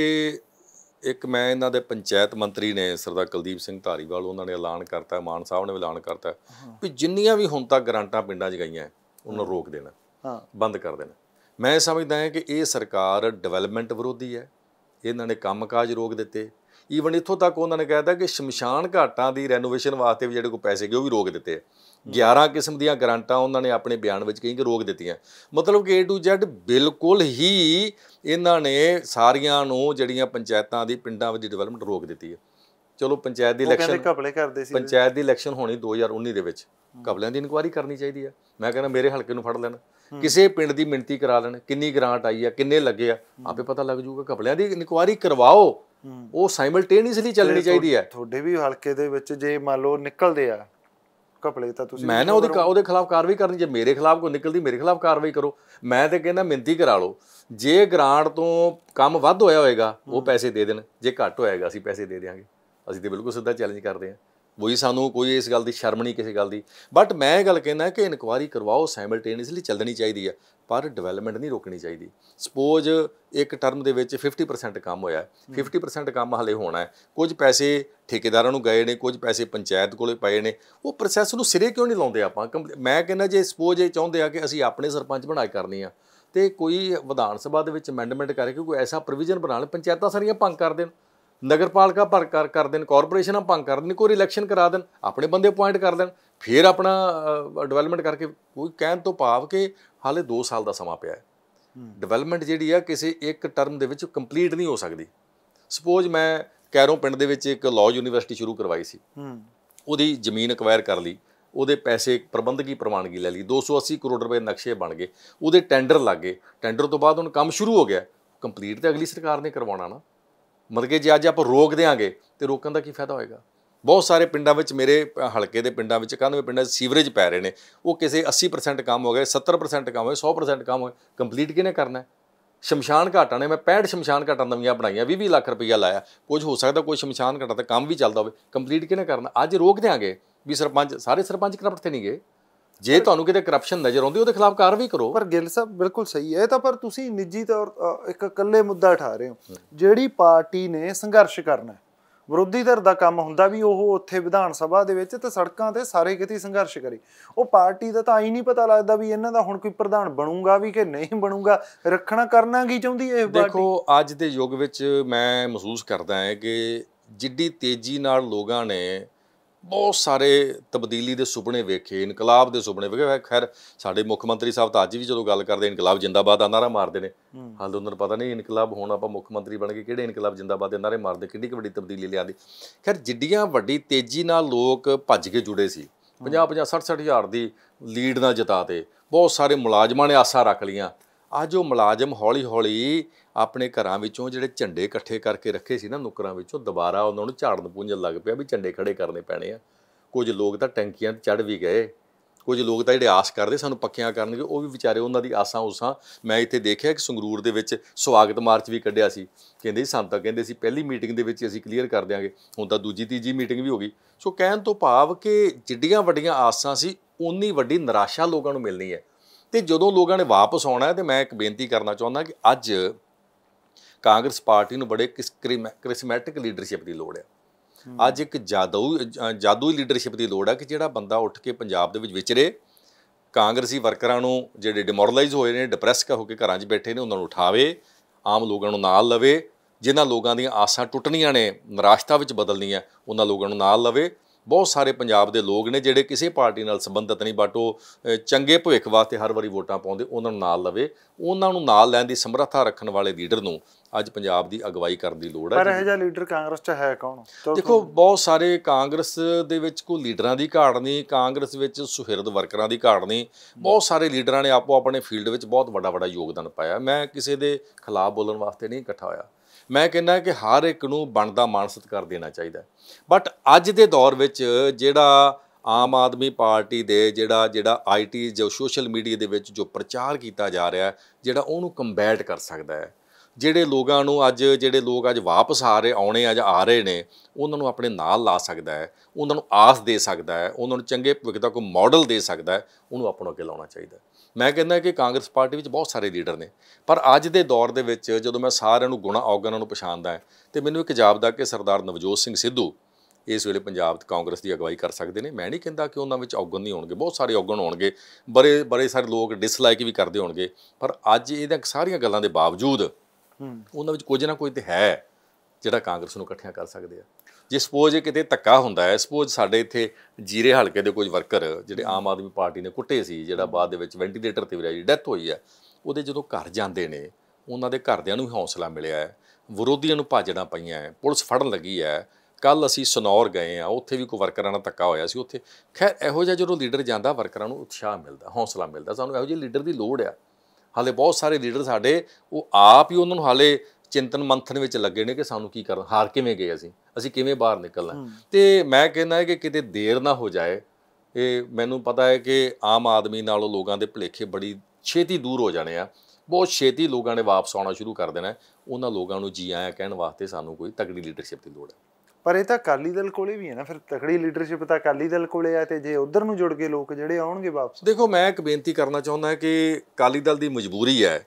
ਇੱਕ ਮੈਂ ਇਹਨਾਂ ਦੇ ਪੰਚਾਇਤ ਮੰਤਰੀ ਨੇ ਸਰਦਾਰ ਕੁਲਦੀਪ ਸਿੰਘ ਧਾਰੀਵਾਲ ਉਹਨਾਂ ਨੇ ਐਲਾਨ ਕਰਤਾ ਮਾਨ ਸਾਹਿਬ ਨੇ ਐਲਾਨ ਕਰਤਾ ਵੀ ਜਿੰਨੀਆਂ ਵੀ ਹੁਣ ਤੱਕ ਗਰੰਟਾਂ ਪਿੰਡਾਂ 'ਚ ਗਈਆਂ ਉਹਨਾਂ ਨੂੰ ਰੋਕ ਦੇਣਾ ਹਾਂ ਬੰਦ ਕਰ ਦੇਣਾ ਮੈਂ ਸਮਝਦਾ ਹਾਂ ਕਿ ਇਹ ਸਰਕਾਰ ਡਿਵੈਲਪਮੈਂਟ ਵਿਰੋਧੀ ਹੈ ਇਹਨਾਂ ਨੇ ਕੰਮਕਾਜ ਰੋਕ ਦਿੱਤੇ ਈਵਨ ਇੱਥੋਂ ਤੱਕ ਉਹਨਾਂ ਨੇ ਕਹਿਤਾ ਕਿ ਸ਼ਮਸ਼ਾਨ ਘਾਟਾਂ ਦੀ ਰੈਨੋਵੇਸ਼ਨ ਵਾਸਤੇ ਵੀ ਜਿਹੜੇ ਕੋ ਪੈਸੇ ਗਏ ਉਹ ਵੀ ਰੋਕ ਦਿੱਤੇ 11 ਕਿਸਮ ਦੀਆਂ ਗਰੰਟਾਂ ਉਹਨਾਂ ਨੇ ਆਪਣੇ ਬਿਆਨ ਵਿੱਚ ਕਹੀ ਕਿ ਰੋਕ ਦਿੱਤੀਆਂ ਮਤਲਬ ਕਿ A to Z ਬਿਲਕੁਲ ਹੀ ਇਹਨਾਂ ਨੇ ਸਾਰੀਆਂ ਨੂੰ ਜਿਹੜੀਆਂ ਪੰਚਾਇਤਾਂ ਦੀ ਪਿੰਡਾਂ ਵਿੱਚ ਡਿਵੈਲਪਮੈਂਟ ਰੋਕ ਦਿੱਤੀ ਹੈ ਚਲੋ ਪੰਚਾਇਤ ਦੀ ਇਲੈਕਸ਼ਨ ਘਪਲੇ ਕਰਦੇ ਸੀ ਪੰਚਾਇਤ ਦੀ ਇਲੈਕਸ਼ਨ ਹੋਣੀ 2019 ਦੇ ਵਿੱਚ ਘਪਲਿਆਂ ਦੀ ਇਨਕੁਆਰੀ ਕਰਨੀ ਚਾਹੀਦੀ ਹੈ ਮੈਂ ਕਹਿੰਦਾ ਮੇਰੇ ਹਲਕੇ ਨੂੰ ਫੜ ਲੈਣ ਕਿਸੇ ਪਿੰਡ ਦੀ ਮਿੰਤੀ ਕਰਾ ਲੈਣ ਕਿੰਨੀ ਗ੍ਰਾਂਟ ਆਈ ਆ ਕਿੰਨੇ ਲੱਗੇ ਆ ਆਪੇ ਪਤਾ ਲੱਗ ਜਾਊਗਾ ਘਪਲਿਆਂ ਦੀ ਇਨਕੁਆਰੀ ਕਰਵਾਓ ਉਹ ਸਾਈਮਲਟੇਨੀਅਸਲੀ ਚੱਲਣੀ ਚਾਹੀਦੀ ਹੈ
ਤੁਹਾਡੇ ਵੀ ਹਲਕੇ ਦੇ ਵਿੱਚ ਜੇ ਮੰਨ ਲਓ ਨਿਕਲਦੇ ਆ ਘਪਲੇ ਤਾਂ ਤੁਸੀਂ ਮੈਂ ਨਾ ਉਹਦੇ ਉਹਦੇ
ਖਿਲਾਫ ਕਾਰਵਾਈ ਕਰਨੀ ਜੇ ਮੇਰੇ ਖਿਲਾਫ ਕੋ ਨਿਕਲਦੀ ਮੇਰੇ ਖਿਲਾਫ ਕਾਰਵਾਈ ਕਰੋ ਮੈਂ ਤੇ ਕਹਿੰਦਾ ਮਿੰਤੀ ਕਰਾ ਲਓ ਜੇ ਗ੍ਰਾਂਟ ਤੋਂ ਕੰਮ ਵੱਧ ਹੋਇਆ ਹੋਏਗਾ ਉਹ ਪੈਸੇ ਦੇ ਦੇਣ ਜੇ ਘੱਟ ਹੋਏਗਾ ਅਸੀਂ ਪੈਸੇ ਦੇ ਦੇਵਾਂਗੇ ਅਸੀਂ ਤੇ ਬਿਲਕੁਲ ਸਿੱਧਾ ਚੈਲੰਜ ਕਰਦੇ ਆ ਕੋਈ ਸਾਨੂੰ ਕੋਈ ਇਸ ਗੱਲ ਦੀ ਸ਼ਰਮ ਨਹੀਂ ਕਿਸੇ ਗੱਲ ਦੀ ਬਟ ਮੈਂ ਇਹ ਗੱਲ ਕਹਿੰਦਾ ਕਿ ਇਨਕੁਆਰੀ ਕਰਵਾਓ ਸਾਈਮਲਟੇਨੀਅਸਲੀ ਚੱਲਣੀ ਚਾਹੀਦੀ ਹੈ ਪਰ ਡਿਵੈਲਪਮੈਂਟ ਨਹੀਂ ਰੋਕਣੀ ਚਾਹੀਦੀ ਸਪੋਜ਼ ਇੱਕ ਟਰਮ ਦੇ ਵਿੱਚ 50% ਕੰਮ ਹੋਇਆ 50% ਕੰਮ ਹਲੇ ਹੋਣਾ ਹੈ ਕੁਝ ਪੈਸੇ ਠੇਕੇਦਾਰਾਂ ਨੂੰ ਗਏ ਨੇ ਕੁਝ ਪੈਸੇ ਪੰਚਾਇਤ ਕੋਲੇ ਪਏ ਨੇ ਉਹ ਪ੍ਰੋਸੈਸ ਨੂੰ ਸਿਰੇ ਕਿਉਂ ਨਹੀਂ ਲਾਉਂਦੇ ਆਪਾਂ ਮੈਂ ਕਹਿੰਦਾ ਜੇ ਸਪੋਜ਼ ਇਹ ਚਾਹੁੰਦੇ ਆ ਕਿ ਅਸੀਂ ਆਪਣੇ ਸਰਪੰਚ ਬਣਾਏ ਕਰਨੀ ਆ ਤੇ ਕੋਈ ਵਿਧਾਨ ਸਭਾ ਦੇ ਵਿੱਚ ਅਮੈਂਡਮੈਂਟ ਕਰਕੇ ਕੋਈ ਐਸਾ ਪ੍ਰੋਵੀਜ਼ਨ ਬਣਾ ਲੈ ਪੰਚਾਇਤਾਂ ਸਾਰੀਆਂ ਭੰਗ ਕਰ ਦੇਣ ਨਗਰਪਾਲਿਕਾ ਭੰਗ ਕਰ ਕਰ ਦੇਣ ਕਾਰਪੋਰੇਸ਼ਨਾਂ ਭੰਗ ਕਰ ਦੇਣ ਕੋਈ ਇਲੈਕਸ਼ਨ ਕਰਾ ਦੇਣ ਆਪਣੇ ਬੰਦੇ ਅਪਾਇੰਟ ਕਰ ਦੇਣ ਫਿਰ ਆਪਣਾ ਡਿਵੈਲਪਮੈਂਟ ਕਰਕੇ ਕੋਈ ਕਹਿਣ ਤੋਂ ਭਾਵ ਕਿ ਹਾਲੇ 2 ਸਾਲ ਦਾ ਸਮਾਂ ਪਿਆ ਹੈ ਡਿਵੈਲਪਮੈਂਟ ਜਿਹੜੀ ਆ ਕਿਸੇ ਇੱਕ ਟਰਮ ਦੇ ਵਿੱਚ ਕੰਪਲੀਟ ਨਹੀਂ ਹੋ ਸਕਦੀ ਸਪੋਜ਼ ਮੈਂ ਕੈਰੋਂ ਪਿੰਡ ਦੇ ਵਿੱਚ ਇੱਕ ਲਾਅ ਯੂਨੀਵਰਸਿਟੀ ਸ਼ੁਰੂ ਕਰਵਾਈ ਸੀ ਉਹਦੀ ਜ਼ਮੀਨ ਅਕਵਾਇਰ ਕਰ ਲਈ ਉਹਦੇ ਪੈਸੇ ਪ੍ਰਬੰਧਕੀ ਪ੍ਰਵਾਨਗੀ ਲੈ ਲਈ 280 ਕਰੋੜ ਰੁਪਏ ਨਕਸ਼ੇ ਬਣ ਗਏ ਉਹਦੇ ਟੈਂਡਰ ਲੱਗ ਗਏ ਟੈਂਡਰ ਤੋਂ ਬਾਅਦ ਹੁਣ ਕੰਮ ਸ਼ੁਰੂ ਹੋ ਗਿਆ ਕੰਪਲੀਟ ਤੇ ਅਗਲੀ ਸਰਕਾਰ ਨੇ ਕਰਵਾਉਣਾ ਨਾ ਮਤਲਬ ਕਿ ਜੇ ਅੱਜ ਆਪਾਂ ਰੋਕ ਦੇਾਂਗੇ ਤੇ ਰੋਕਣ ਦਾ ਕੀ ਫਾਇਦਾ ਹੋਏਗਾ ਬਹੁਤ ਸਾਰੇ ਪਿੰਡਾਂ ਵਿੱਚ ਮੇਰੇ ਹਲਕੇ ਦੇ ਪਿੰਡਾਂ ਵਿੱਚ 91 ਪਿੰਡਾਂ 'ਚ ਸੀਵਰੇਜ ਪੈ ਰਹੇ ਨੇ ਉਹ ਕਿਸੇ 80% ਕੰਮ ਹੋ ਗਿਆ 70% ਕੰਮ ਹੋ ਗਿਆ 100% ਕੰਮ ਹੋ ਗਏ ਕੰਪਲੀਟ ਕਿਹਨੇ ਕਰਨਾ ਹੈ ਸ਼ਮਸ਼ਾਨ ਘਾਟਾਂ ਨੇ ਮੈਂ 65 ਸ਼ਮਸ਼ਾਨ ਘਾਟਾਂ ਨਵੀਆਂ ਬਣਾਈਆਂ 20-20 ਲੱਖ ਰੁਪਈਆ ਲਾਇਆ ਕੁਝ ਹੋ ਸਕਦਾ ਕੋਈ ਸ਼ਮਸ਼ਾਨ ਘਾਟਾਂ ਤੇ ਕੰਮ ਵੀ ਚੱਲਦਾ ਹੋਵੇ ਕੰਪਲੀਟ ਕਿਹਨੇ ਕਰਨਾ ਅੱਜ ਰੋਕ ਦਿਆਂਗੇ ਵੀ ਸਰਪੰਚ ਸਾਰੇ ਸਰਪੰਚ ਕਰਪਟ ਤੇ ਨਹੀਂ ਗਏ ਜੇ ਤੁਹਾਨੂੰ ਕਿਤੇ ਕਰਪਸ਼ਨ ਨਜ਼ਰ ਆਉਂਦੀ ਉਹਦੇ ਖਿਲਾਫ ਕਾਰਵਾਈ ਕਰੋ ਪਰ
ਗਿੱਲ ਸਾਹਿਬ ਬਿਲਕੁਲ ਸਹੀ ਹੈ ਤਾਂ ਪਰ ਤੁਸੀਂ ਨਿੱਜੀ ਤੌਰ ਇੱਕ ਇਕੱਲੇ ਮੁੱਦਾ ਉਠਾ ਰਹੇ ਹੋ ਜਿਹੜੀ ਪਾਰਟੀ ਨੇ ਸੰਘਰਸ਼ ਕਰਨਾ ਵਿਰੋਧੀ ਧਿਰ ਦਾ ਕੰਮ ਹੁੰਦਾ ਵੀ ਉਹ ਉੱਥੇ ਵਿਧਾਨ ਸਭਾ ਦੇ ਵਿੱਚ ਤੇ ਸੜਕਾਂ ਤੇ ਸਾਰੇ ਕਿਤੇ ਸੰਘਰਸ਼ ਕਰੇ ਉਹ ਪਾਰਟੀ ਦਾ ਤਾਂ ਹੀ ਨਹੀਂ ਪਤਾ ਲੱਗਦਾ ਵੀ ਇਹਨਾਂ ਦਾ ਹੁਣ ਕੋਈ ਪ੍ਰਧਾਨ ਬਣੂਗਾ ਵੀ ਕਿ ਨਹੀਂ ਬਣੂਗਾ ਰੱਖਣਾ ਕਰਨਾ ਕੀ ਚਾਹੁੰਦੀ ਇਹ ਪਾਰਟੀ ਦੇਖੋ
ਅੱਜ ਦੇ ਯੁੱਗ ਵਿੱਚ ਮੈਂ ਮਹਿਸੂਸ ਕਰਦਾ ਹਾਂ ਕਿ ਜਿੱਡੀ ਤੇਜ਼ੀ ਨਾਲ ਲੋਕਾਂ ਨੇ ਬਹੁਤ ਸਾਰੇ ਤਬਦੀਲੀ ਦੇ ਸੁਪਨੇ ਵੇਖੇ ਇਨਕਲਾਬ ਦੇ ਸੁਪਨੇ ਵੇਖੇ ਖੈਰ ਸਾਡੇ ਮੁੱਖ ਮੰਤਰੀ ਸਾਹਿਬ ਤਾਂ ਅੱਜ ਵੀ ਜਦੋਂ ਗੱਲ ਕਰਦੇ ਇਨਕਲਾਬ ਜਿੰਦਾਬਾਦ ਦਾ ਨਾਰਾ ਮਾਰਦੇ ਨੇ ਹਾਲ ਉਹਨਾਂ ਨੂੰ ਪਤਾ ਨਹੀਂ ਇਨਕਲਾਬ ਹੋਣ ਆਪਾਂ ਮੁੱਖ ਮੰਤਰੀ ਬਣ ਕੇ ਕਿਹੜੇ ਇਨਕਲਾਬ ਜਿੰਦਾਬਾਦ ਦੇ ਨਾਰੇ ਮਾਰਦੇ ਕਿੰਨੀ ਕਿ ਵੱਡੀ ਤਬਦੀਲੀ ਲਿਆਂਦੀ ਖੈਰ ਜਿੱਡੀਆਂ ਵੱਡੀ ਤੇਜ਼ੀ ਨਾਲ ਲੋਕ ਭੱਜ ਕੇ ਜੁੜੇ ਸੀ 50 50 60 60 ਹਜ਼ਾਰ ਦੀ ਲੀਡ ਨਾਲ ਜਿਤਾਤੇ ਬਹੁਤ ਸਾਰੇ ਮੁਲਾਜ਼ਮਾਂ ਨੇ ਆਸਾਂ ਰੱਖ ਲਈਆਂ ਅੱਜ ਉਹ ਮੁਲਾਜ਼ਮ ਹੌਲੀ ਹੌਲੀ ਆਪਣੇ ਘਰਾਂ ਵਿੱਚੋਂ ਜਿਹੜੇ ਝੰਡੇ ਇਕੱਠੇ ਕਰਕੇ ਰੱਖੇ ਸੀ ਨਾ ਨੁਕਰਾਂ ਵਿੱਚੋਂ ਦੁਬਾਰਾ ਉਹਨਾਂ ਨੂੰ ਝਾੜਨ ਪੂੰਝਣ ਲੱਗ ਪਿਆ ਵੀ ਝੰਡੇ ਖੜੇ ਕਰਨੇ ਪੈਣੇ ਆ ਕੁਝ ਲੋਕ ਤਾਂ ਟੈਂਕੀਆਂ ਤੇ ਚੜ ਵੀ ਗਏ ਕੁਝ ਲੋਕ ਤਾਂ ਜਿਹੜੇ ਆਸ ਕਰਦੇ ਸਾਨੂੰ ਪੱਕਿਆਂ ਕਰਨਗੇ ਉਹ ਵੀ ਵਿਚਾਰੇ ਉਹਨਾਂ ਦੀ ਆਸਾਂ ਉਸਾਂ ਮੈਂ ਇੱਥੇ ਦੇਖਿਆ ਕਿ ਸੰਗਰੂਰ ਦੇ ਵਿੱਚ ਸਵਾਗਤ ਮਾਰਚ ਵੀ ਕੱਢਿਆ ਸੀ ਕਹਿੰਦੇ ਸੀ ਸੰਤਾ ਕਹਿੰਦੇ ਸੀ ਪਹਿਲੀ ਮੀਟਿੰਗ ਦੇ ਵਿੱਚ ਅਸੀਂ ਕਲੀਅਰ ਕਰ ਦਿਆਂਗੇ ਹੁਣ ਤਾਂ ਦੂਜੀ ਤੀਜੀ ਮੀਟਿੰਗ ਵੀ ਹੋ ਗਈ ਸੋ ਕਹਿਣ ਤੋਂ ਭਾਵ ਕਿ ਜਿੱਡੀਆਂ ਵੱਡੀਆਂ ਆਸਾਂ ਸੀ ਉਨੀ ਵੱਡੀ ਨਿਰਾਸ਼ਾ ਲੋਕਾਂ ਨੂੰ ਮਿਲਣੀ ਹੈ ਤੇ ਜਦੋਂ ਲੋਕਾਂ ਨੇ ਵਾਪਸ ਆਉਣਾ ਹੈ ਤੇ ਮੈਂ ਇੱਕ ਬੇਨਤੀ ਕਰਨਾ ਚਾਹੁੰਦਾ ਕਿ ਅੱਜ ਕਾਂਗਰਸ ਪਾਰਟੀ ਨੂੰ ਬੜੇ ਕ੍ਰਿਸਮੈਟਿਕ ਲੀਡਰਸ਼ਿਪ ਦੀ ਲੋੜ ਹੈ ਅੱਜ ਇੱਕ ਜਾਦੂ ਜਾਦੂਈ ਲੀਡਰਸ਼ਿਪ ਦੀ ਲੋੜ ਹੈ ਕਿ ਜਿਹੜਾ ਬੰਦਾ ਉੱਠ ਕੇ ਪੰਜਾਬ ਦੇ ਵਿੱਚ ਵਿਚਰੇ ਕਾਂਗਰਸੀ ਵਰਕਰਾਂ ਨੂੰ ਜਿਹੜੇ ਡਿਮੋਰਲਾਈਜ਼ ਹੋਏ ਨੇ ਡਿਪਰੈਸ ਹੋ ਕੇ ਘਰਾਂ 'ਚ ਬੈਠੇ ਨੇ ਉਹਨਾਂ ਨੂੰ ਉਠਾਵੇ ਆਮ ਲੋਕਾਂ ਨੂੰ ਨਾਲ ਲਵੇ ਜਿਨ੍ਹਾਂ ਲੋਕਾਂ ਦੀਆਂ ਆਸਾਂ ਟੁੱਟਣੀਆਂ ਨੇ ਨਿਰਾਸ਼ਤਾ ਵਿੱਚ ਬਦਲਣੀਆਂ ਉਹਨਾਂ ਲੋਕਾਂ ਨੂੰ ਨਾਲ ਲਵੇ ਬਹੁਤ ਸਾਰੇ ਪੰਜਾਬ ਦੇ ਲੋਕ ਨੇ ਜਿਹੜੇ ਕਿਸੇ ਪਾਰਟੀ ਨਾਲ ਸੰਬੰਧਿਤ ਨਹੀਂ ਬਟ ਉਹ ਚੰਗੇ ਭਵਿੱਖ ਵਾਸਤੇ ਹਰ ਵਾਰੀ ਵੋਟਾਂ ਪਾਉਂਦੇ ਉਹਨਾਂ ਨੂੰ ਨਾਲ ਲਵੇ ਉਹਨਾਂ ਨੂੰ ਨਾਲ ਲੈਣ ਦੀ ਸਮਰੱਥਾ ਰੱਖਣ ਵਾਲੇ ਲੀਡਰ ਨੂੰ ਅੱਜ ਪੰਜਾਬ ਦੀ ਅਗਵਾਈ ਕਰਨ ਦੀ ਲੋੜ ਹੈ ਪਰ ਇਹ
ਜਿਹਾ ਲੀਡਰ ਕਾਂਗਰਸ 'ਚ ਹੈ ਕੌਣ ਦੇਖੋ
ਬਹੁਤ ਸਾਰੇ ਕਾਂਗਰਸ ਦੇ ਵਿੱਚ ਕੋਈ ਲੀਡਰਾਂ ਦੀ ਘਾੜ ਨਹੀਂ ਕਾਂਗਰਸ ਵਿੱਚ ਸੁਹਿਰਦ ਵਰਕਰਾਂ ਦੀ ਘਾੜ ਨਹੀਂ ਬਹੁਤ ਸਾਰੇ ਲੀਡਰਾਂ ਨੇ ਆਪੋ ਆਪਣੇ ਫੀਲਡ ਵਿੱਚ ਬਹੁਤ ਵੱਡਾ ਵੱਡਾ ਯੋਗਦਾਨ ਪਾਇਆ ਮੈਂ ਕਿਸੇ ਦੇ ਖਿਲਾਫ ਬੋਲਣ ਵਾਸਤੇ ਨਹੀਂ ਇਕੱਠਾ ਹੋਇਆ ਮੈਂ ਕਹਿੰਦਾ ਕਿ ਹਰ ਇੱਕ ਨੂੰ ਬਣਦਾ ਮਾਨਸਤ ਕਰ ਦੇਣਾ ਚਾਹੀਦਾ ਬਟ ਅੱਜ ਦੇ ਦੌਰ ਵਿੱਚ ਜਿਹੜਾ ਆਮ ਆਦਮੀ ਪਾਰਟੀ ਦੇ ਜਿਹੜਾ ਜਿਹੜਾ ਆਈਟੀ ਜੋ ਸੋਸ਼ਲ ਮੀਡੀਆ ਦੇ ਵਿੱਚ ਜੋ ਪ੍ਰਚਾਰ ਕੀਤਾ ਜਾ ਰਿਹਾ ਜਿਹੜਾ ਉਹਨੂੰ ਕੰਬੈਟ ਕਰ ਸਕਦਾ ਹੈ ਜਿਹੜੇ ਲੋਕਾਂ ਨੂੰ ਅੱਜ ਜਿਹੜੇ ਲੋਕ ਅੱਜ ਵਾਪਸ ਆ ਰਹੇ ਆਉਣੇ ਅੱਜ ਆ ਰਹੇ ਨੇ ਉਹਨਾਂ ਨੂੰ ਆਪਣੇ ਨਾਲ ਲਾ ਸਕਦਾ ਹੈ ਉਹਨਾਂ ਨੂੰ ਆਸ ਦੇ ਸਕਦਾ ਹੈ ਉਹਨਾਂ ਨੂੰ ਚੰਗੇ ਭਵਿੱਖ ਦਾ ਕੋਈ ਮਾਡਲ ਦੇ ਸਕਦਾ ਹੈ ਉਹਨੂੰ ਆਪਣਾ ਅੱਗੇ ਲਾਉਣਾ ਚਾਹੀਦਾ ਮੈਂ ਕਹਿੰਦਾ ਕਿ ਕਾਂਗਰਸ ਪਾਰਟੀ ਵਿੱਚ ਬਹੁਤ ਸਾਰੇ ਲੀਡਰ ਨੇ ਪਰ ਅੱਜ ਦੇ ਦੌਰ ਦੇ ਵਿੱਚ ਜਦੋਂ ਮੈਂ ਸਾਰਿਆਂ ਨੂੰ ਗੁਣਾ ਔਗਣਾਂ ਨੂੰ ਪਛਾਣਦਾ ਤੇ ਮੈਨੂੰ ਇੱਕ ਜਾਪਦਾ ਕਿ ਸਰਦਾਰ ਨਵਜੋਤ ਸਿੰਘ ਸਿੱਧੂ ਇਸ ਵੇਲੇ ਪੰਜਾਬ ਕਾਂਗਰਸ ਦੀ ਅਗਵਾਈ ਕਰ ਸਕਦੇ ਨੇ ਮੈਂ ਨਹੀਂ ਕਹਿੰਦਾ ਕਿ ਉਹਨਾਂ ਵਿੱਚ ਔਗਣ ਨਹੀਂ ਹੋਣਗੇ ਬਹੁਤ ਸਾਰੇ ਔਗਣ ਹੋਣਗੇ ਬਰੇ ਬਰੇ ਸਾਰੇ ਲੋਕ ਡਿਸਲਾਈਕ ਵੀ ਕਰਦੇ ਹੋਣਗੇ ਪਰ ਅੱਜ ਇਹਦਾਂ ਸਾਰੀਆਂ ਗੱਲਾਂ ਦੇ ਬਾਵਜੂਦ ਉਹਨਾਂ ਵਿੱਚ ਕੁਝ ਨਾ ਕੁਝ ਤੇ ਹੈ ਜਿਹੜਾ ਕਾਂਗਰਸ ਨੂੰ ਇਕੱਠਿਆਂ ਕਰ ਸਕਦੇ ਆ ਜੇ ਸਪੋਜ਼ ਕਿਤੇ ਧੱਕਾ ਹੁੰਦਾ ਹੈ ਸਪੋਜ਼ ਸਾਡੇ ਇੱਥੇ ਜੀਰੇ ਹਲਕੇ ਦੇ ਕੁਝ ਵਰਕਰ ਜਿਹੜੇ ਆਮ ਆਦਮੀ ਪਾਰਟੀ ਨੇ ਕੁੱਟੇ ਸੀ ਜਿਹੜਾ ਬਾਅਦ ਦੇ ਵਿੱਚ ਵੈਂਟੀਲੇਟਰ ਤੇ ਵਿਰਾਜੀ ਡੈਥ ਹੋਈ ਹੈ ਉਹਦੇ ਜਦੋਂ ਘਰ ਜਾਂਦੇ ਨੇ ਉਹਨਾਂ ਦੇ ਘਰਦਿਆਂ ਨੂੰ ਵੀ ਹੌਸਲਾ ਮਿਲਿਆ ਹੈ ਵਿਰੋਧੀਆਂ ਨੂੰ ਭਾਜੜਾਂ ਪਈਆਂ ਹੈ ਪੁਲਿਸ ਫੜਨ ਲੱਗੀ ਹੈ ਕੱਲ ਅਸੀਂ ਸਨੌਰ ਗਏ ਆ ਉੱਥੇ ਵੀ ਕੋ ਵਰਕਰਾਂ ਨਾਲ ਧੱਕਾ ਹੋਇਆ ਸੀ ਉੱਥੇ ਖੈਰ ਇਹੋ ਜਿਹਾ ਜਦੋਂ ਲੀਡਰ ਜਾਂਦਾ ਵਰਕਰਾਂ ਨੂੰ ਉਤਸ਼ਾਹ ਮਿਲਦਾ ਹੌਸਲਾ ਮਿਲਦਾ ਸਾਨੂੰ ਇਹੋ ਜਿਹੇ ਲੀਡਰ ਦੀ ਲੋੜ ਆ ਹਾਲੇ ਬਹੁਤ ਸਾਰੇ ਲੀਡਰ ਸਾਡੇ ਉਹ ਆਪ ਹੀ ਉਹਨਾਂ ਨੂੰ ਹਾਲੇ ਚਿੰਤਨ ਮੰਥਨ ਵਿੱਚ ਲੱਗੇ ਨੇ ਕਿ ਸਾਨੂੰ ਕੀ ਕਰਨਾ ਹਾਰ ਕਿਵੇਂ ਗਏ ਅਸੀਂ ਅਸੀਂ ਕਿਵੇਂ ਬਾਹਰ ਨਿਕਲਣਾ ਤੇ ਮੈਂ ਕਹਿੰਦਾ ਹੈ ਕਿ ਕਿਤੇ ਦੇਰ ਨਾ ਹੋ ਜਾਏ ਇਹ ਮੈਨੂੰ ਪਤਾ ਹੈ ਕਿ ਆਮ ਆਦਮੀ ਨਾਲੋਂ ਲੋਕਾਂ ਦੇ ਭਲੇਖੇ ਬੜੀ ਛੇਤੀ ਦੂਰ ਹੋ ਜਾਣੇ ਆ ਬਹੁਤ ਛੇਤੀ ਲੋਕਾਂ ਨੇ ਵਾਪਸ ਆਉਣਾ ਸ਼ੁਰੂ ਕਰ ਦੇਣਾ ਉਹਨਾਂ ਲੋਕਾਂ ਨੂੰ ਜੀ ਆਇਆਂ ਕਹਿਣ ਵਾਸਤੇ ਸਾਨੂੰ ਕੋਈ ਤਕੜੀ ਲੀਡਰਸ਼ਿਪ ਦੀ ਲੋੜ ਹੈ
ਪਰ ਇਹ ਤਾਂ ਕਾਲੀ ਦਲ ਕੋਲੇ ਵੀ ਹੈ ਨਾ ਫਿਰ ਤਕੜੀ ਲੀਡਰਸ਼ਿਪ ਤਾਂ ਕਾਲੀ ਦਲ ਕੋਲੇ ਆ ਤੇ ਜੇ ਉਧਰ ਨੂੰ ਜੁੜ ਕੇ ਲੋਕ ਜਿਹੜੇ ਆਉਣਗੇ ਵਾਪਸ ਦੇਖੋ ਮੈਂ
ਇੱਕ ਬੇਨਤੀ ਕਰਨਾ ਚਾਹੁੰਦਾ ਕਿ ਕਾਲੀ ਦਲ ਦੀ ਮਜਬੂਰੀ ਹੈ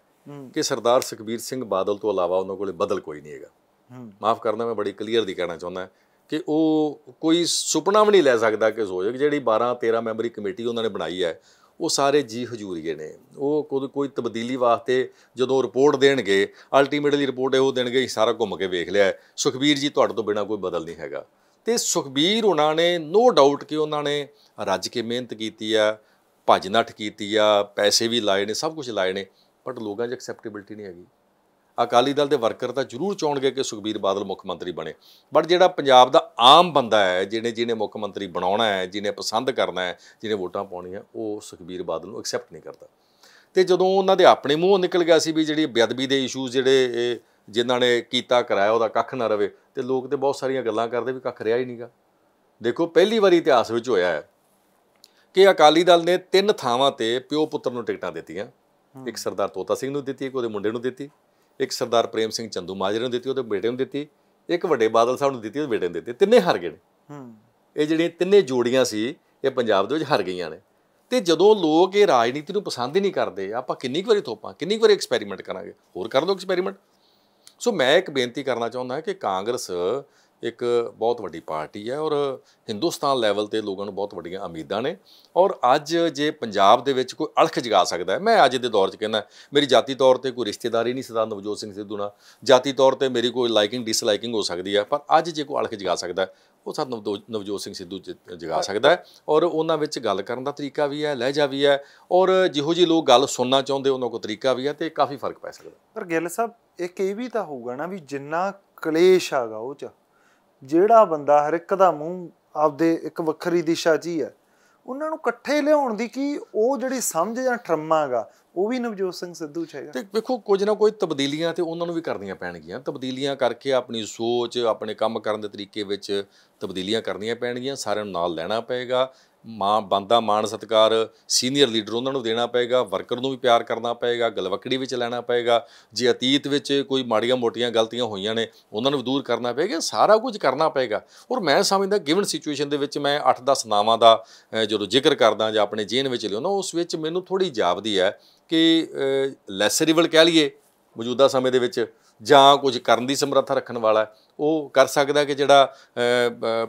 ਕਿ ਸਰਦਾਰ ਸੁਖਬੀਰ ਸਿੰਘ ਬਾਦਲ ਤੋਂ ਇਲਾਵਾ ਉਹਨਾਂ ਕੋਲੇ ਬਦਲ ਕੋਈ ਨਹੀਂ ਹੈਗਾ ਮਾਫ ਕਰਨਾ ਮੈਂ ਬੜੀ ਕਲੀਅਰ ਦੀ ਕਹਿਣਾ ਚਾਹੁੰਦਾ ਕਿ ਉਹ ਕੋਈ ਸੁਪਨਾ ਵੀ ਨਹੀਂ ਲੈ ਸਕਦਾ ਕਿ ਸੋਚੇ ਜਿਹੜੀ 12 13 ਮੈਂਬਰੀ ਕਮੇਟੀ ਉਹਨਾਂ ਨੇ ਬਣਾਈ ਹੈ ਉਹ ਸਾਰੇ ਜੀ ਹਜ਼ੂਰੀਏ ਨੇ ਉਹ ਕੋਈ ਤਬਦੀਲੀ ਵਾਸਤੇ ਜਦੋਂ ਰਿਪੋਰਟ ਦੇਣਗੇ ਅਲਟੀਮੇਟਲੀ ਰਿਪੋਰਟ ਉਹ ਦੇਣਗੇ ਸਾਰਾ ਘੁੰਮ ਕੇ ਵੇਖ ਲਿਆ ਸੁਖਬੀਰ ਜੀ ਤੁਹਾਡੇ ਤੋਂ ਬਿਨਾ ਕੋਈ ਬਦਲ ਨਹੀਂ ਹੈਗਾ ਤੇ ਸੁਖਬੀਰ ਉਹਨਾਂ ਨੇ ਨੋ ਡਾਊਟ ਕਿ ਉਹਨਾਂ ਨੇ ਰੱਜ ਕੇ ਮਿਹਨਤ ਕੀਤੀ ਆ ਭੱਜ ਨੱਠ ਕੀਤੀ ਆ ਪੈਸੇ ਵੀ ਲਾਏ ਨੇ ਸਭ ਕੁਝ ਲਾਏ ਨੇ ਬਟ ਲੋਕਾਂ 'ਚ ਐਕਸੈਪਟੇਬਿਲਟੀ ਨਹੀਂ ਹੈਗੀ ਅਕਾਲੀ ਦਲ ਦੇ ਵਰਕਰ ਤਾਂ ਜ਼ਰੂਰ ਚਾਹਣਗੇ ਕਿ ਸੁਖਬੀਰ ਬਾਦਲ ਮੁੱਖ ਮੰਤਰੀ ਬਣੇ ਬਟ ਜਿਹੜਾ ਪੰਜਾਬ ਦਾ ਆਮ ਬੰਦਾ ਹੈ ਜਿਹਨੇ ਜਿਹਨੇ ਮੁੱਖ ਮੰਤਰੀ ਬਣਾਉਣਾ ਹੈ ਜਿਹਨੇ ਪਸੰਦ ਕਰਨਾ ਹੈ ਜਿਹਨੇ ਵੋਟਾਂ ਪਾਉਣੀਆਂ ਉਹ ਸੁਖਬੀਰ ਬਾਦਲ ਨੂੰ ਐਕਸੈਪਟ ਨਹੀਂ ਕਰਦਾ ਤੇ ਜਦੋਂ ਉਹਨਾਂ ਦੇ ਆਪਣੇ ਮੂੰਹੋਂ ਨਿਕਲ ਗਿਆ ਸੀ ਵੀ ਜਿਹੜੀ ਬੇਅਦਬੀ ਦੇ ਇਸ਼ੂਜ਼ ਜਿਹੜੇ ਜਿਨ੍ਹਾਂ ਨੇ ਕੀਤਾ ਕਰਾਇਆ ਉਹਦਾ ਕੱਖ ਨਾ ਰਵੇ ਤੇ ਲੋਕ ਤੇ ਬਹੁਤ ਸਾਰੀਆਂ ਗੱਲਾਂ ਕਰਦੇ ਵੀ ਕੱਖ ਰਿਹਾ ਹੀ ਨਹੀਂਗਾ ਦੇਖੋ ਪਹਿਲੀ ਵਾਰੀ ਇਤਿਹਾਸ ਵਿੱਚ ਹੋਇਆ ਹੈ ਕਿ ਅਕਾਲੀ ਦਲ ਨੇ ਤਿੰਨ ਥਾਵਾਂ ਤੇ ਪਿਓ ਪੁੱਤਰ ਨੂੰ ਟਿਕਟਾਂ ਦਿੱਤੀਆਂ ਇੱਕ ਸਰਦਾਰ ਤੋਤਾ ਸਿੰਘ ਨੂੰ ਦਿੱਤੀ ਇੱਕ ਉਹਦੇ ਮੁੰਡੇ ਨੂੰ ਦਿੱਤੀ ਇੱਕ ਸਰਦਾਰ ਪ੍ਰੇਮ ਸਿੰਘ ਚੰਦੂ ਮਾਜਰੇ ਨੂੰ ਦਿੱਤੀ ਉਹਦੇ ਬੇਟੇ ਨੂੰ ਦਿੱਤੀ ਇੱਕ ਵੱਡੇ ਬਾਦਲ ਸਾਹਿਬ ਨੂੰ ਦਿੱਤੀ ਉਹਦੇ ਬੇਟੇ ਨੂੰ ਦਿੱਤੀ ਤਿੰਨੇ ਹਾਰ ਗਏ ਹੂੰ ਇਹ ਜਿਹੜੀਆਂ ਤਿੰਨੇ ਜੋੜੀਆਂ ਸੀ ਇਹ ਪੰਜਾਬ ਦੇ ਵਿੱਚ ਹਾਰ ਗਈਆਂ ਨੇ ਤੇ ਜਦੋਂ ਲੋਕ ਇਹ ਰਾਜਨੀਤੀ ਨੂੰ ਪਸੰਦ ਹੀ ਨਹੀਂ ਕਰਦੇ ਆਪਾਂ ਕਿੰਨੀ ਵਾਰੀ ਥੋਪਾਂ ਕਿੰਨੀ ਵਾਰੀ ਐਕਸਪੈਰੀਮੈਂਟ ਕਰਾਂਗੇ ਹੋਰ ਕਰ ਲਓ ਐਕਸਪੈਰੀਮੈਂਟ ਸੋ ਮੈਂ ਇੱਕ ਬੇਨਤੀ ਕਰਨਾ ਚਾਹੁੰਦਾ ਕਿ ਕਾਂਗਰਸ ਇੱਕ ਬਹੁਤ ਵੱਡੀ ਪਾਰਟੀ ਹੈ ਔਰ ਹਿੰਦੁਸਤਾਨ ਲੈਵਲ ਤੇ ਲੋਕਾਂ ਨੂੰ ਬਹੁਤ ਵੱਡੀਆਂ ਉਮੀਦਾਂ ਨੇ ਔਰ ਅੱਜ ਜੇ ਪੰਜਾਬ ਦੇ ਵਿੱਚ ਕੋਈ ਅਲਖ ਜਗਾ ਸਕਦਾ ਹੈ ਮੈਂ ਅੱਜ ਦੇ ਦੌਰ 'ਚ ਕਹਿੰਦਾ ਮੇਰੀ ਜਾਤੀ ਤੌਰ ਤੇ ਕੋਈ ਰਿਸ਼ਤੇਦਾਰੀ ਨਹੀਂ ਸਦਾ ਨਵਜੋਤ ਸਿੰਘ ਸਿੱਧੂ ਨਾਲ ਜਾਤੀ ਤੌਰ ਤੇ ਮੇਰੀ ਕੋਈ ਲਾਈਕਿੰਗ ਡਿਸਲਾਈਕਿੰਗ ਹੋ ਸਕਦੀ ਹੈ ਪਰ ਅੱਜ ਜੇ ਕੋਈ ਅਲਖ ਜਗਾ ਸਕਦਾ ਹੈ ਉਹ ਸਾਡ ਨਵਜੋਤ ਸਿੰਘ ਸਿੱਧੂ ਜਗਾ ਸਕਦਾ ਹੈ ਔਰ ਉਹਨਾਂ ਵਿੱਚ ਗੱਲ ਕਰਨ ਦਾ ਤਰੀਕਾ ਵੀ ਹੈ ਲਹਿਜਾ ਵੀ ਹੈ ਔਰ ਜਿਹੋ ਜਿਹੇ ਲੋਕ ਗੱਲ ਸੁਣਨਾ ਚਾਹੁੰਦੇ ਉਹਨਾਂ ਕੋਲ ਤਰੀਕਾ ਵੀ ਹੈ ਤੇ ਕਾਫੀ ਫਰਕ ਪੈ ਸਕਦਾ
ਪਰ ਗਿੱਲ ਸਾਹਿਬ ਇੱਕ ਇਹ ਵੀ ਤਾਂ ਹੋਊਗਾ ਨਾ ਵੀ ਜਿੰਨਾ ਕਲੇਸ਼ ਆਗਾ ਉਹ ਚ ਜਿਹੜਾ ਬੰਦਾ ਹਰ ਇੱਕ ਦਾ ਮੂੰਹ ਆਪਦੇ ਇੱਕ ਵੱਖਰੀ ਦਿਸ਼ਾ 'ਚ ਹੀ ਹੈ ਉਹਨਾਂ ਨੂੰ ਇਕੱਠੇ ਲਿਆਉਣ ਦੀ ਕੀ ਉਹ ਜਿਹੜੀ ਸਮਝ ਜਾਂ ਟਰਮਾਗਾ ਉਹ ਵੀ ਨਵਜੋਤ ਸਿੰਘ ਸਿੱਧੂ ਚ ਹੈਗਾ ਤੇ
ਵੇਖੋ ਕੁਝ ਨਾ ਕੋਈ ਤਬਦੀਲੀਆਂ ਤੇ ਉਹਨਾਂ ਨੂੰ ਵੀ ਕਰਨੀਆਂ ਪੈਣਗੀਆਂ ਤਬਦੀਲੀਆਂ ਕਰਕੇ ਆਪਣੀ ਸੋਚ ਆਪਣੇ ਕੰਮ ਕਰਨ ਦੇ ਤਰੀਕੇ ਵਿੱਚ ਤਬਦੀਲੀਆਂ ਕਰਨੀਆਂ ਪੈਣਗੀਆਂ ਸਾਰਿਆਂ ਨੂੰ ਨਾਲ ਲੈਣਾ ਪਏਗਾ ਮਾਂ ਬੰਦਾ ਮਾਣ ਸਤਕਾਰ ਸੀਨੀਅਰ ਲੀਡਰ ਉਹਨਾਂ ਨੂੰ ਦੇਣਾ ਪਏਗਾ ਵਰਕਰ ਨੂੰ ਵੀ ਪਿਆਰ ਕਰਨਾ ਪਏਗਾ ਗਲਵਕੜੀ ਵਿੱਚ ਲੈਣਾ ਪਏਗਾ ਜੇ ਅਤੀਤ ਵਿੱਚ ਕੋਈ ਮਾੜੀਆਂ ਮੋਟੀਆਂ ਗਲਤੀਆਂ ਹੋਈਆਂ ਨੇ ਉਹਨਾਂ ਨੂੰ ਦੂਰ ਕਰਨਾ ਪਏਗਾ ਸਾਰਾ ਕੁਝ ਕਰਨਾ ਪਏਗਾ ਔਰ ਮੈਂ ਸਮਝਦਾ ਗਿਵਨ ਸਿਚੁਏਸ਼ਨ ਦੇ ਵਿੱਚ ਮੈਂ 8-10 ਨਾਵਾਂ ਦਾ ਜਦੋਂ ਜ਼ਿਕਰ ਕਰਦਾ ਜਾਂ ਆਪਣੇ ਜੀਨ ਵਿੱਚ ਲਿਆਉਣਾ ਉਸ ਵਿੱਚ ਮੈਨੂੰ ਥੋੜੀ ਜਾਪਦੀ ਹੈ ਕਿ ਲੈਸਰੀਵਲ ਕਹਿ ਲਈਏ ਮੌਜੂਦਾ ਸਮੇਂ ਦੇ ਵਿੱਚ ਜਾਂ ਕੁਝ ਕਰਨ ਦੀ ਸਮਰੱਥਾ ਰੱਖਣ ਵਾਲਾ ਉਹ ਕਰ ਸਕਦਾ ਕਿ ਜਿਹੜਾ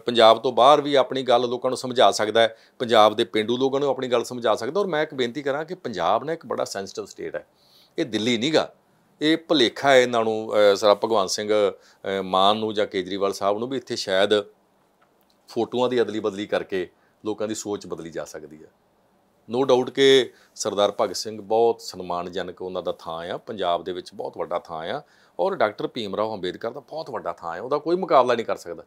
ਪੰਜਾਬ ਤੋਂ ਬਾਹਰ ਵੀ ਆਪਣੀ ਗੱਲ ਲੋਕਾਂ ਨੂੰ ਸਮਝਾ ਸਕਦਾ ਹੈ ਪੰਜਾਬ ਦੇ ਪਿੰਡੂ ਲੋਕਾਂ ਨੂੰ ਆਪਣੀ ਗੱਲ ਸਮਝਾ ਸਕਦਾ ਔਰ ਮੈਂ ਇੱਕ ਬੇਨਤੀ ਕਰਾਂ ਕਿ ਪੰਜਾਬ ਨਾ ਇੱਕ ਬੜਾ ਸੈਂਸਿਟਿਵ ਸਟੇਟ ਹੈ ਇਹ ਦਿੱਲੀ ਨਹੀਂਗਾ ਇਹ ਭਲੇਖਾ ਹੈ ਇਹਨਾਂ ਨੂੰ ਸਰਾ ਭਗਵਾਨ ਸਿੰਘ ਮਾਨ ਨੂੰ ਜਾਂ ਕੇਜਰੀਵਾਲ ਸਾਹਿਬ ਨੂੰ ਵੀ ਇੱਥੇ ਸ਼ਾਇਦ ਫੋਟੋਆਂ ਦੀ ਅਦਲੀ ਬਦਲੀ ਕਰਕੇ ਲੋਕਾਂ ਦੀ ਸੋਚ ਬਦਲੀ ਜਾ ਸਕਦੀ ਹੈ ਨੋ ਡਾਊਟ ਕਿ ਸਰਦਾਰ ਭਗਤ ਸਿੰਘ ਬਹੁਤ ਸਨਮਾਨਜਨਕ ਉਹਨਾਂ ਦਾ ਥਾਂ ਆ ਪੰਜਾਬ ਦੇ ਵਿੱਚ ਬਹੁਤ ਵੱਡਾ ਥਾਂ ਆ ਔਰ ਡਾਕਟਰ ਭੀਮ ਰਾਓ ਅੰਬੇਦਕਰ ਦਾ ਬਹੁਤ ਵੱਡਾ ਥਾਂ ਆ ਉਹਦਾ ਕੋਈ ਮੁਕਾਬਲਾ ਨਹੀਂ ਕਰ ਸਕਦਾ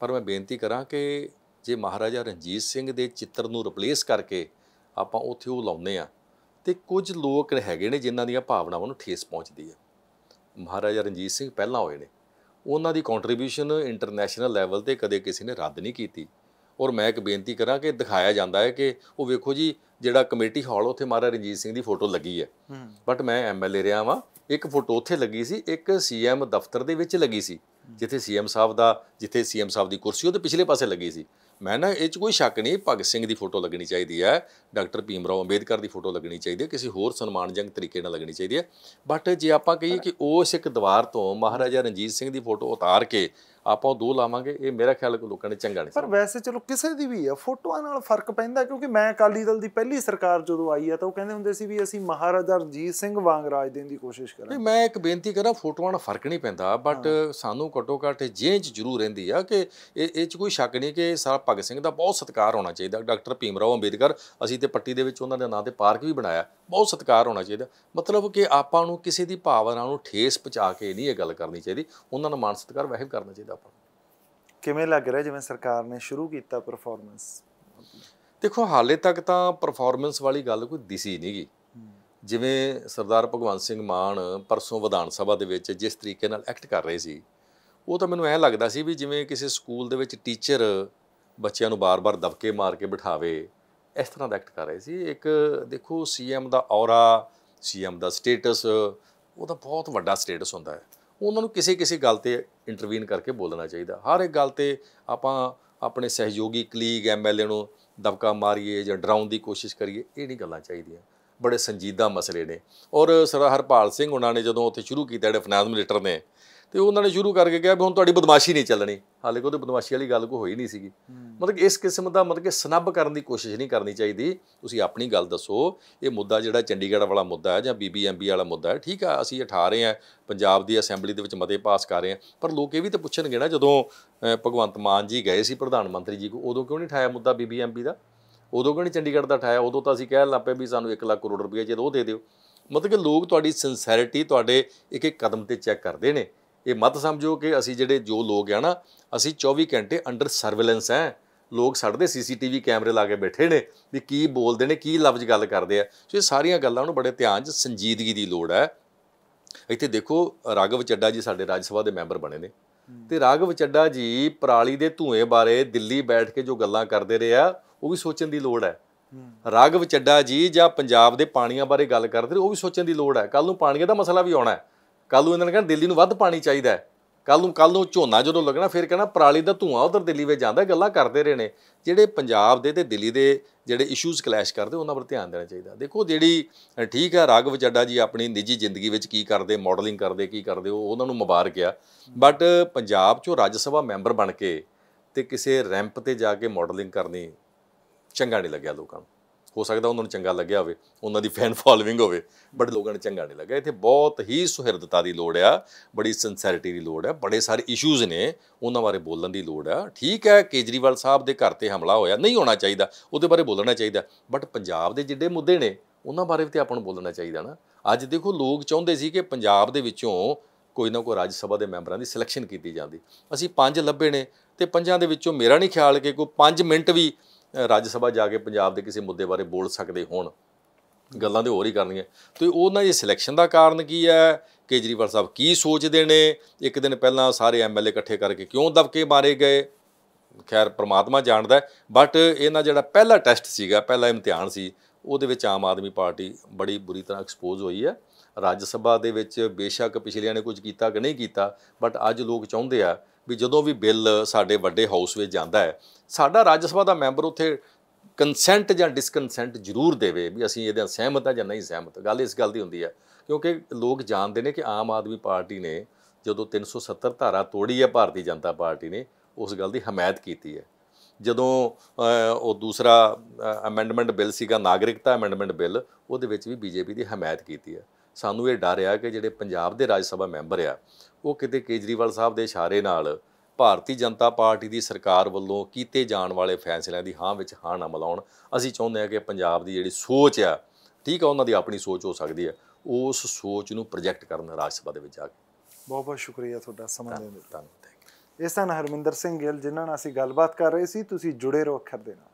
ਪਰ ਮੈਂ ਬੇਨਤੀ ਕਰਾਂ ਕਿ ਜੇ ਮਹਾਰਾਜਾ ਰਣਜੀਤ ਸਿੰਘ ਦੇ ਚਿੱਤਰ ਨੂੰ ਰਿਪਲੇਸ ਕਰਕੇ ਆਪਾਂ ਉੱਥੇ ਉਹ ਲਾਉਂਦੇ ਆ ਤੇ ਕੁਝ ਲੋਕ ਹੈਗੇ ਨੇ ਜਿਨ੍ਹਾਂ ਦੀਆਂ ਭਾਵਨਾਵਾਂ ਨੂੰ ਠੇਸ ਪਹੁੰਚਦੀ ਹੈ ਮਹਾਰਾਜਾ ਰਣਜੀਤ ਸਿੰਘ ਪਹਿਲਾਂ ਹੋਏ ਨੇ ਉਹਨਾਂ ਦੀ ਕੰਟਰੀਬਿਊਸ਼ਨ ਇੰਟਰਨੈਸ਼ਨਲ ਲੈਵਲ ਤੇ ਕਦੇ ਕਿਸੇ ਨੇ ਰੱਦ ਨਹੀਂ ਕੀਤੀ ਔਰ ਮੈਂ ਇੱਕ ਬੇਨਤੀ ਕਰਾਂ ਕਿ ਦਿਖਾਇਆ ਜਾਂਦਾ ਹੈ ਕਿ ਉਹ ਵੇਖੋ ਜੀ ਜਿਹੜਾ ਕਮੇਟੀ ਹਾਲ ਉੱਥੇ ਮਹਾਰਾਜਾ ਰਣਜੀਤ ਸਿੰਘ ਦੀ ਫੋਟੋ ਲੱਗੀ ਹੈ ਬਟ ਮੈਂ ਐਮਐਲਏ ਰਿਹਾ ਵਾਂ ਇੱਕ ਫੋਟੋ ਉੱਥੇ ਲੱਗੀ ਸੀ ਇੱਕ ਸੀਐਮ ਦਫ਼ਤਰ ਦੇ ਵਿੱਚ ਲੱਗੀ ਸੀ ਜਿੱਥੇ ਸੀਐਮ ਸਾਹਿਬ ਦਾ ਜਿੱਥੇ ਸੀਐਮ ਸਾਹਿਬ ਦੀ ਕੁਰਸੀ ਉਹਦੇ ਪਿਛਲੇ ਪਾਸੇ ਲੱਗੀ ਸੀ ਮੈਂ ਨਾ ਇਹ 'ਚ ਕੋਈ ਸ਼ੱਕ ਨਹੀਂ ਭਗਤ ਸਿੰਘ ਦੀ ਫੋਟੋ ਲੱਗਣੀ ਚਾਹੀਦੀ ਹੈ ਡਾਕਟਰ ਭੀਮ ਰਾਓ ਅੰਬੇਦਕਰ ਦੀ ਫੋਟੋ ਲੱਗਣੀ ਚਾਹੀਦੀ ਹੈ ਕਿਸੇ ਹੋਰ ਸਨਮਾਨਜਨਕ ਤਰੀਕੇ ਨਾਲ ਲੱਗਣੀ ਚਾਹੀਦੀ ਹੈ ਬਟ ਜੇ ਆਪਾਂ ਕਹੀਏ ਕਿ ਉਸ ਇੱਕ ਦੀਵਾਰ ਤੋਂ ਮਹਾਰਾਜਾ ਰਣਜੀਤ ਸਿੰਘ ਦੀ ਫੋਟੋ ਉਤਾਰ ਕੇ ਆਪਾਂ ਦੋ ਲਾਵਾਂਗੇ ਇਹ ਮੇਰਾ ਖਿਆਲ ਲੋਕਾਂ ਨੇ ਚੰਗਾ ਨਹੀਂ ਪਰ
ਵੈਸੇ ਚਲੋ ਕਿਸੇ ਦੀ ਵੀ ਆ ਫੋਟੋਆਂ ਨਾਲ ਫਰਕ ਪੈਂਦਾ ਕਿਉਂਕਿ ਮੈਂ ਅਕਾਲੀ ਦਲ ਦੀ ਪਹਿਲੀ ਸਰਕਾਰ ਜਦੋਂ ਆਈ ਆ ਤਾਂ ਉਹ ਕਹਿੰਦੇ ਹੁੰਦੇ ਸੀ ਵੀ ਅਸੀਂ ਮਹਾਰਾਜਾ ਰਜੀਤ ਸਿੰਘ ਵਾਂਗ ਰਾਜ ਦੇਣ ਦੀ ਕੋਸ਼ਿਸ਼ ਕਰਾਂਗੇ ਨਹੀਂ
ਮੈਂ ਇੱਕ ਬੇਨਤੀ ਕਰਾਂ ਫੋਟੋਆਂ ਨਾਲ ਫਰਕ ਨਹੀਂ ਪੈਂਦਾ ਬਟ ਸਾਨੂੰ ਘਟੋ ਘਟ ਜੇਂਚ ਜ਼ਰੂਰ ਰਹਿੰਦੀ ਆ ਕਿ ਇਹ ਇਹ ਚ ਕੋਈ ਸ਼ੱਕ ਨਹੀਂ ਕਿ ਸਰ ਭਗਤ ਸਿੰਘ ਦਾ ਬਹੁਤ ਸਤਿਕਾਰ ਹੋਣਾ ਚਾਹੀਦਾ ਡਾਕਟਰ ਭੀਮ ਰਾਓ ਅੰਬੇਦਕਰ ਅਸੀਂ ਤੇ ਪੱਟੀ ਦੇ ਵਿੱਚ ਉਹਨਾਂ ਦੇ ਨਾਂ ਤੇ ਪਾਰਕ ਵੀ ਬਣਾਇਆ ਬਹੁਤ ਸਤਿਕਾਰ ਹੋਣਾ ਚਾਹੀਦਾ ਮਤਲਬ ਕਿ ਆਪਾਂ ਨੂੰ ਕਿਸੇ ਦੀ ਭਾਵਨਾ ਨੂੰ ਠੇਸ ਪਹੁੰਚਾ ਕੇ ਨਹੀਂ ਇਹ ਗੱਲ ਕਰਨੀ ਚਾਹੀਦੀ ਉਹਨਾਂ ਨੂੰ ਮਾਨ ਸਤਿਕਾਰ ਵਹਿਬ ਕਰਨਾ ਚਾਹੀਦਾ ਚਾਹੀਦਾ ਕਿਵੇਂ ਲੱਗ ਰਿਹਾ ਜਿਵੇਂ ਸਰਕਾਰ ਨੇ
ਸ਼ੁਰੂ ਕੀਤਾ ਪਰਫਾਰਮੈਂਸ
ਦੇਖੋ ਹਾਲੇ ਤੱਕ ਤਾਂ ਪਰਫਾਰਮੈਂਸ ਵਾਲੀ ਗੱਲ ਕੋਈ ਦਿਸੀ ਨਹੀਂਗੀ ਜਿਵੇਂ ਸਰਦਾਰ ਭਗਵੰਤ ਸਿੰਘ ਮਾਨ ਪਰਸੋਂ ਵਿਧਾਨ ਸਭਾ ਦੇ ਵਿੱਚ ਜਿਸ ਤਰੀਕੇ ਨਾਲ ਐਕਟ ਕਰ ਰਹੇ ਸੀ ਉਹ ਤਾਂ ਮੈਨੂੰ ਐ ਲੱਗਦਾ ਸੀ ਵੀ ਜਿਵੇਂ ਕਿਸੇ ਸਕੂਲ ਦੇ ਵਿੱਚ ਟੀਚਰ ਬੱਚਿਆਂ ਨੂੰ ਬਾਰ-ਬਾਰ ਦਬਕੇ ਮਾਰ ਕੇ ਬਿਠਾਵੇ ਇਸ ਤਰ੍ਹਾਂ ਦਾ ਐਕਟ ਕਰ ਰਹੇ ਸੀ ਇੱਕ ਦੇਖੋ ਸੀਐਮ ਦਾ ਔਰਾ ਸੀਐਮ ਦਾ ਸਟੇਟਸ ਉਹ ਤਾਂ ਬਹੁਤ ਵੱਡਾ ਸਟੇਟਸ ਹੁੰਦਾ ਹੈ ਉਹਨਾਂ ਨੂੰ ਕਿਸੇ ਕਿਸੇ ਗੱਲ ਤੇ ਇੰਟਰਵੀਨ ਕਰਕੇ ਬੋਲਣਾ ਚਾਹੀਦਾ ਹਰ ਇੱਕ ਗੱਲ ਤੇ ਆਪਾਂ ਆਪਣੇ ਸਹਿਯੋਗੀ ਕਲੀਗ ਐਮਐਲਏ ਨੂੰ ਦਬਕਾ ਮਾਰੀਏ ਜਾਂ ਡਰਾਉਣ ਦੀ ਕੋਸ਼ਿਸ਼ ਕਰੀਏ ਇਹ ਨਹੀਂ ਗੱਲਾਂ ਚਾਹੀਦੀਆਂ ਬੜੇ ਸੰਜੀਦਾ ਮਸਲੇ ਨੇ ਔਰ ਸਰਦਾਰ ਹਰਪਾਲ ਸਿੰਘ ਉਹਨਾਂ ਨੇ ਜਦੋਂ ਉੱਥੇ ਸ਼ੁਰੂ ਕੀਤਾ ਜਿਹੜੇ ਫਾਈਨਾਂਸ ਮਿਨਿਸਟਰ ਨੇ ਤੇ ਉਹਨਾਂ ਨੇ ਸ਼ੁਰੂ ਕਰਕੇ ਕਿਹਾ ਵੀ ਹੁਣ ਤੁਹਾਡੀ ਬਦਮਾਸ਼ੀ ਨਹੀਂ ਚੱਲਣੀ ਹਾਲੇ ਕੋਈ ਬਦਮਾਸ਼ੀ ਵਾਲੀ ਗੱਲ ਕੋ ਹੋਈ ਨਹੀਂ ਸੀਗੀ ਮਤਲਬ ਇਸ ਕਿਸਮ ਦਾ ਮਤਲਬ ਕਿ ਸਨੱਬ ਕਰਨ ਦੀ ਕੋਸ਼ਿਸ਼ ਨਹੀਂ ਕਰਨੀ ਚਾਹੀਦੀ ਤੁਸੀਂ ਆਪਣੀ ਗੱਲ ਦੱਸੋ ਇਹ ਮੁੱਦਾ ਜਿਹੜਾ ਚੰਡੀਗੜ੍ਹ ਵਾਲਾ ਮੁੱਦਾ ਹੈ ਜਾਂ ਬੀਬੀਐਮਬੀ ਵਾਲਾ ਮੁੱਦਾ ਹੈ ਠੀਕ ਆ ਅਸੀਂ ਉਠਾ ਰਹੇ ਆ ਪੰਜਾਬ ਦੀ ਅਸੈਂਬਲੀ ਦੇ ਵਿੱਚ ਮਤੇ ਪਾਸ ਕਰ ਰਹੇ ਆ ਪਰ ਲੋਕ ਇਹ ਵੀ ਤਾਂ ਪੁੱਛਣਗੇ ਨਾ ਜਦੋਂ ਭਗਵੰਤ ਮਾਨ ਜੀ ਗਏ ਸੀ ਪ੍ਰਧਾਨ ਮੰਤਰੀ ਜੀ ਕੋ ਉਦੋਂ ਕਿਉਂ ਨਹੀਂ ਠਾਇਆ ਮੁੱਦਾ ਬੀਬੀਐਮਬੀ ਦਾ ਉਦੋਂ ਕਿਉਂ ਨਹੀਂ ਚੰਡੀਗੜ੍ਹ ਦਾ ਠਾਇਆ ਉਦੋਂ ਤਾਂ ਅਸੀਂ ਕਹਿ ਲੱਪੇ ਵੀ ਸਾਨੂੰ 1 ਲੱਖ ਕਰੋੜ ਰੁਪਏ ਜੇ ਉਹ ਦੇ ਦਿਓ ਮਤਲਬ ਕਿ ਲੋਕ ਤੁਹਾਡੀ ਸਿੰਸੈਰਿਟੀ ਤੁਹਾਡੇ ਇੱਕ ਇੱਕ ਕਦਮ ਤੇ ਚੈੱਕ ਕਰਦੇ ਨੇ ਇਹ ਮਤ ਸਮਝੋ ਕਿ ਅਸੀਂ ਜਿਹੜੇ ਜੋ ਲੋਕ ਆ ਨਾ ਅਸੀਂ 24 ਘੰਟੇ ਅੰਡਰ ਸਰਵੇਲੈਂਸ ਹੈ ਲੋਕ ਸਾਡੇ ਸੀਸੀਟੀਵੀ ਕੈਮਰੇ ਲਾ ਕੇ ਬੈਠੇ ਨੇ ਵੀ ਕੀ ਬੋਲਦੇ ਨੇ ਕੀ ਲਫ਼ਜ਼ ਗੱਲ ਕਰਦੇ ਆ ਸੋ ਇਹ ਸਾਰੀਆਂ ਗੱਲਾਂ ਨੂੰ ਬੜੇ ਧਿਆਨ 'ਚ ਸੰਜੀਦਗੀ ਦੀ ਲੋੜ ਹੈ ਇੱਥੇ ਦੇਖੋ ਰਾਘਵ ਚੱਡਾ ਜੀ ਸਾਡੇ ਰਾਜ ਸਭਾ ਦੇ ਮੈਂਬਰ ਬਣੇ ਨੇ ਤੇ ਰਾਘਵ ਚੱਡਾ ਜੀ ਪਰਾਲੀ ਦੇ ਧੂਏ ਬਾਰੇ ਦਿੱਲੀ ਬੈਠ ਕੇ ਜੋ ਗੱਲਾਂ ਕਰਦੇ ਰਹੇ ਆ ਉਹ ਵੀ ਸੋਚਣ ਦੀ ਲੋੜ ਹੈ ਰਾਘਵ ਚੱਡਾ ਜੀ ਜਾਂ ਪੰਜਾਬ ਦੇ ਪਾਣੀਆਂ ਬਾਰੇ ਗੱਲ ਕਰਦੇ ਉਹ ਵੀ ਸੋਚਣ ਦੀ ਲੋੜ ਹੈ ਕੱਲ ਨੂੰ ਪਾਣੀਆਂ ਦਾ ਮਸਲਾ ਵੀ ਆਉਣਾ ਹੈ ਕੱਲ ਨੂੰ ਇਹਨਾਂ ਨੇ ਕਹਿਣਾ ਦਿੱਲੀ ਨੂੰ ਵੱਧ ਪਾਣੀ ਚਾਹੀਦਾ ਕੱਲ ਨੂੰ ਕੱਲ ਨੂੰ ਝੋਨਾ ਜਦੋਂ ਲੱਗਣਾ ਫਿਰ ਕਹਿੰਦਾ ਪਰਾਲੀ ਦਾ ਧੂਆਂ ਉਧਰ ਦਿੱਲੀ ਵਿੱਚ ਜਾਂਦਾ ਗੱਲਾਂ ਕਰਦੇ ਰਹੇ ਨੇ ਜਿਹੜੇ ਪੰਜਾਬ ਦੇ ਤੇ ਦਿੱਲੀ ਦੇ ਜਿਹੜੇ ਇਸ਼ੂਜ਼ ਕਲੈਸ਼ ਕਰਦੇ ਉਹਨਾਂ ਪਰ ਧਿਆਨ ਦੇਣਾ ਚਾਹੀਦਾ ਦੇਖੋ ਜਿਹੜੀ ਠੀਕ ਹੈ ਰਾਗਵ ਚੱਡਾ ਜੀ ਆਪਣੀ ਨਿੱਜੀ ਜ਼ਿੰਦਗੀ ਵਿੱਚ ਕੀ ਕਰਦੇ ਮਾਡਲਿੰਗ ਕਰਦੇ ਕੀ ਕਰਦੇ ਉਹ ਉਹਨਾਂ ਨੂੰ ਮੁਬਾਰਕ ਆ ਬਟ ਪੰਜਾਬ 'ਚੋਂ ਰਾਜ ਸਭਾ ਮੈਂਬਰ ਬਣ ਕੇ ਤੇ ਕਿਸੇ ਰੈਂਪ ਤੇ ਜਾ ਕੇ ਮਾਡਲਿੰਗ ਕਰਨੀ ਚੰਗਾ ਨਹੀਂ ਲੱਗਿਆ ਲੋਕਾਂ ਨੂੰ ਹੋ ਸਕਦਾ ਉਹਨਾਂ ਨੂੰ ਚੰਗਾ ਲੱਗਿਆ ਹੋਵੇ ਉਹਨਾਂ ਦੀ ਫੈਨ ਫਾਲੋਇੰਗ ਹੋਵੇ ਬਟ ਲੋਕਾਂ ਨੂੰ ਚੰਗਾ ਨਹੀਂ ਲੱਗਾ ਇੱਥੇ ਬਹੁਤ ਹੀ ਸੁਹਿਰਦਤਾ ਦੀ ਲੋੜ ਆ ਬੜੀ ਸਿੰਸੈਰਿਟੀ ਦੀ ਲੋੜ ਆ ਬੜੇ ਸਾਰੇ ਇਸ਼ੂਜ਼ ਨੇ ਉਹਨਾਂ ਬਾਰੇ ਬੋਲਣ ਦੀ ਲੋੜ ਆ ਠੀਕ ਹੈ ਕੇਜਰੀਵਾਲ ਸਾਹਿਬ ਦੇ ਘਰ ਤੇ ਹਮਲਾ ਹੋਇਆ ਨਹੀਂ ਹੋਣਾ ਚਾਹੀਦਾ ਉਹਦੇ ਬਾਰੇ ਬੋਲਣਾ ਚਾਹੀਦਾ ਬਟ ਪੰਜਾਬ ਦੇ ਜਿੱਡੇ ਮੁੱਦੇ ਨੇ ਉਹਨਾਂ ਬਾਰੇ ਵੀ ਤੇ ਆਪਾਂ ਨੂੰ ਬੋਲਣਾ ਚਾਹੀਦਾ ਨਾ ਅੱਜ ਦੇਖੋ ਲੋਕ ਚਾਹੁੰਦੇ ਸੀ ਕਿ ਪੰਜਾਬ ਦੇ ਵਿੱਚੋਂ ਕੋਈ ਨਾ ਕੋਈ ਰਾਜ ਸਭਾ ਦੇ ਮੈਂਬਰਾਂ ਦੀ ਸਿਲੈਕਸ਼ਨ ਕੀਤੀ ਜਾਂਦੀ ਅਸੀਂ ਪੰਜ ਲੱਭੇ ਨੇ ਤੇ ਪੰਜਾਂ ਦੇ ਵਿੱਚੋਂ ਮੇਰਾ ਨਹੀਂ ਖਿਆਲ ਕਿ ਕੋਈ 5 ਮਿੰਟ ਵੀ ਰਾਜ ਸਭਾ ਜਾ ਕੇ ਪੰਜਾਬ ਦੇ ਕਿਸੇ ਮੁੱਦੇ ਬਾਰੇ ਬੋਲ ਸਕਦੇ ਹੋਣ ਗੱਲਾਂ ਤੇ ਹੋਰ ਹੀ ਕਰਨੀਆਂ ਤੇ ਉਹਨਾਂ ਦੀ ਸਿਲੈਕਸ਼ਨ ਦਾ ਕਾਰਨ ਕੀ ਹੈ ਕੇਜਰੀਵਾਲ ਸਾਹਿਬ ਕੀ ਸੋਚਦੇ ਨੇ ਇੱਕ ਦਿਨ ਪਹਿਲਾਂ ਸਾਰੇ ਐਮਐਲਏ ਇਕੱਠੇ ਕਰਕੇ ਕਿਉਂ ਦਬਕੇ ਮਾਰੇ ਗਏ ਖੈਰ ਪ੍ਰਮਾਤਮਾ ਜਾਣਦਾ ਬਟ ਇਹਨਾਂ ਜਿਹੜਾ ਪਹਿਲਾ ਟੈਸਟ ਸੀਗਾ ਪਹਿਲਾ ਇਮਤਿਹਾਨ ਸੀ ਉਹਦੇ ਵਿੱਚ ਆਮ ਆਦਮੀ ਪਾਰਟੀ ਬੜੀ ਬੁਰੀ ਤਰ੍ਹਾਂ ਐਕਸਪੋਜ਼ ਹੋਈ ਹੈ ਰਾਜ ਸਭਾ ਦੇ ਵਿੱਚ ਬੇਸ਼ੱਕ ਪਿਛਲਿਆਂ ਨੇ ਕੁਝ ਕੀਤਾ ਕਿ ਨਹੀਂ ਕੀਤਾ ਬਟ ਅੱਜ ਲੋਕ ਚਾਹੁੰਦੇ ਆ ਵੀ ਜਦੋਂ ਵੀ ਬਿੱਲ ਸਾਡੇ ਵੱਡੇ ਹਾਊਸ ਵਿੱਚ ਜਾਂਦਾ ਹੈ ਸਾਡਾ ਰਾਜ ਸਭਾ ਦਾ ਮੈਂਬਰ ਉੱਥੇ ਕੰਸੈਂਟ ਜਾਂ ਡਿਸਕਨਸੈਂਟ ਜ਼ਰੂਰ ਦੇਵੇ ਵੀ ਅਸੀਂ ਇਹਦੇ ਨਾਲ ਸਹਿਮਤ ਆ ਜਾਂ ਨਹੀਂ ਸਹਿਮਤ ਗੱਲ ਇਸ ਗੱਲ ਦੀ ਹੁੰਦੀ ਹੈ ਕਿਉਂਕਿ ਲੋਕ ਜਾਣਦੇ ਨੇ ਕਿ ਆਮ ਆਦਮੀ ਪਾਰਟੀ ਨੇ ਜਦੋਂ 370 ਧਾਰਾ ਤੋੜੀ ਹੈ ਭਾਰਤੀ ਜਨਤਾ ਪਾਰਟੀ ਨੇ ਉਸ ਗੱਲ ਦੀ ਹਮਾਇਤ ਕੀਤੀ ਹੈ ਜਦੋਂ ਉਹ ਦੂਸਰਾ ਅਮੈਂਡਮੈਂਟ ਬਿੱਲ ਸੀਗਾ ਨਾਗਰਿਕਤਾ ਅਮੈਂਡਮੈਂਟ ਬਿੱਲ ਉਹਦੇ ਵਿੱਚ ਵੀ ਬੀਜੇਪੀ ਦੀ ਹਮਾਇਤ ਕੀਤੀ ਹੈ ਸਾਨੂੰ ਇਹ ਡਰ ਆ ਕਿ ਜਿਹੜੇ ਪੰਜਾਬ ਦੇ ਰਾਜ ਸਭਾ ਮੈਂਬਰ ਆ ਉਹ ਕਿਤੇ ਕੇਜਰੀਵਾਲ ਸਾਹਿਬ ਦੇ ਇਸ਼ਾਰੇ ਨਾਲ ਭਾਰਤੀ ਜਨਤਾ ਪਾਰਟੀ ਦੀ ਸਰਕਾਰ ਵੱਲੋਂ ਕੀਤੇ ਜਾਣ ਵਾਲੇ ਫੈਸਲਿਆਂ ਦੀ ਹਾਂ ਵਿੱਚ ਹਾਂ ਨਾ ਮਲਾਉਣ ਅਸੀਂ ਚਾਹੁੰਦੇ ਹਾਂ ਕਿ ਪੰਜਾਬ ਦੀ ਜਿਹੜੀ ਸੋਚ ਆ ਠੀਕ ਆ ਉਹਨਾਂ ਦੀ ਆਪਣੀ ਸੋਚ ਹੋ ਸਕਦੀ ਹੈ ਉਸ ਸੋਚ ਨੂੰ ਪ੍ਰੋਜੈਕਟ ਕਰਨ ਰਾਜ ਸਭਾ ਦੇ ਵਿੱਚ ਆ ਕੇ
ਬਹੁਤ ਬਹੁਤ ਸ਼ੁਕਰੀਆ ਤੁਹਾਡਾ ਸਮਾਂ ਦੇਣ ਲਈ ਇਸ ਤਰ੍ਹਾਂ ਹਰਮਿੰਦਰ ਸਿੰਘ ਗਿੱਲ ਜਿਨ੍ਹਾਂ ਨਾਲ ਅਸੀਂ ਗੱਲਬਾਤ ਕਰ ਰਹੇ ਸੀ ਤੁਸੀਂ ਜੁੜੇ ਰਹੋ ਅੱਖਰ ਦੇ ਨਾਲ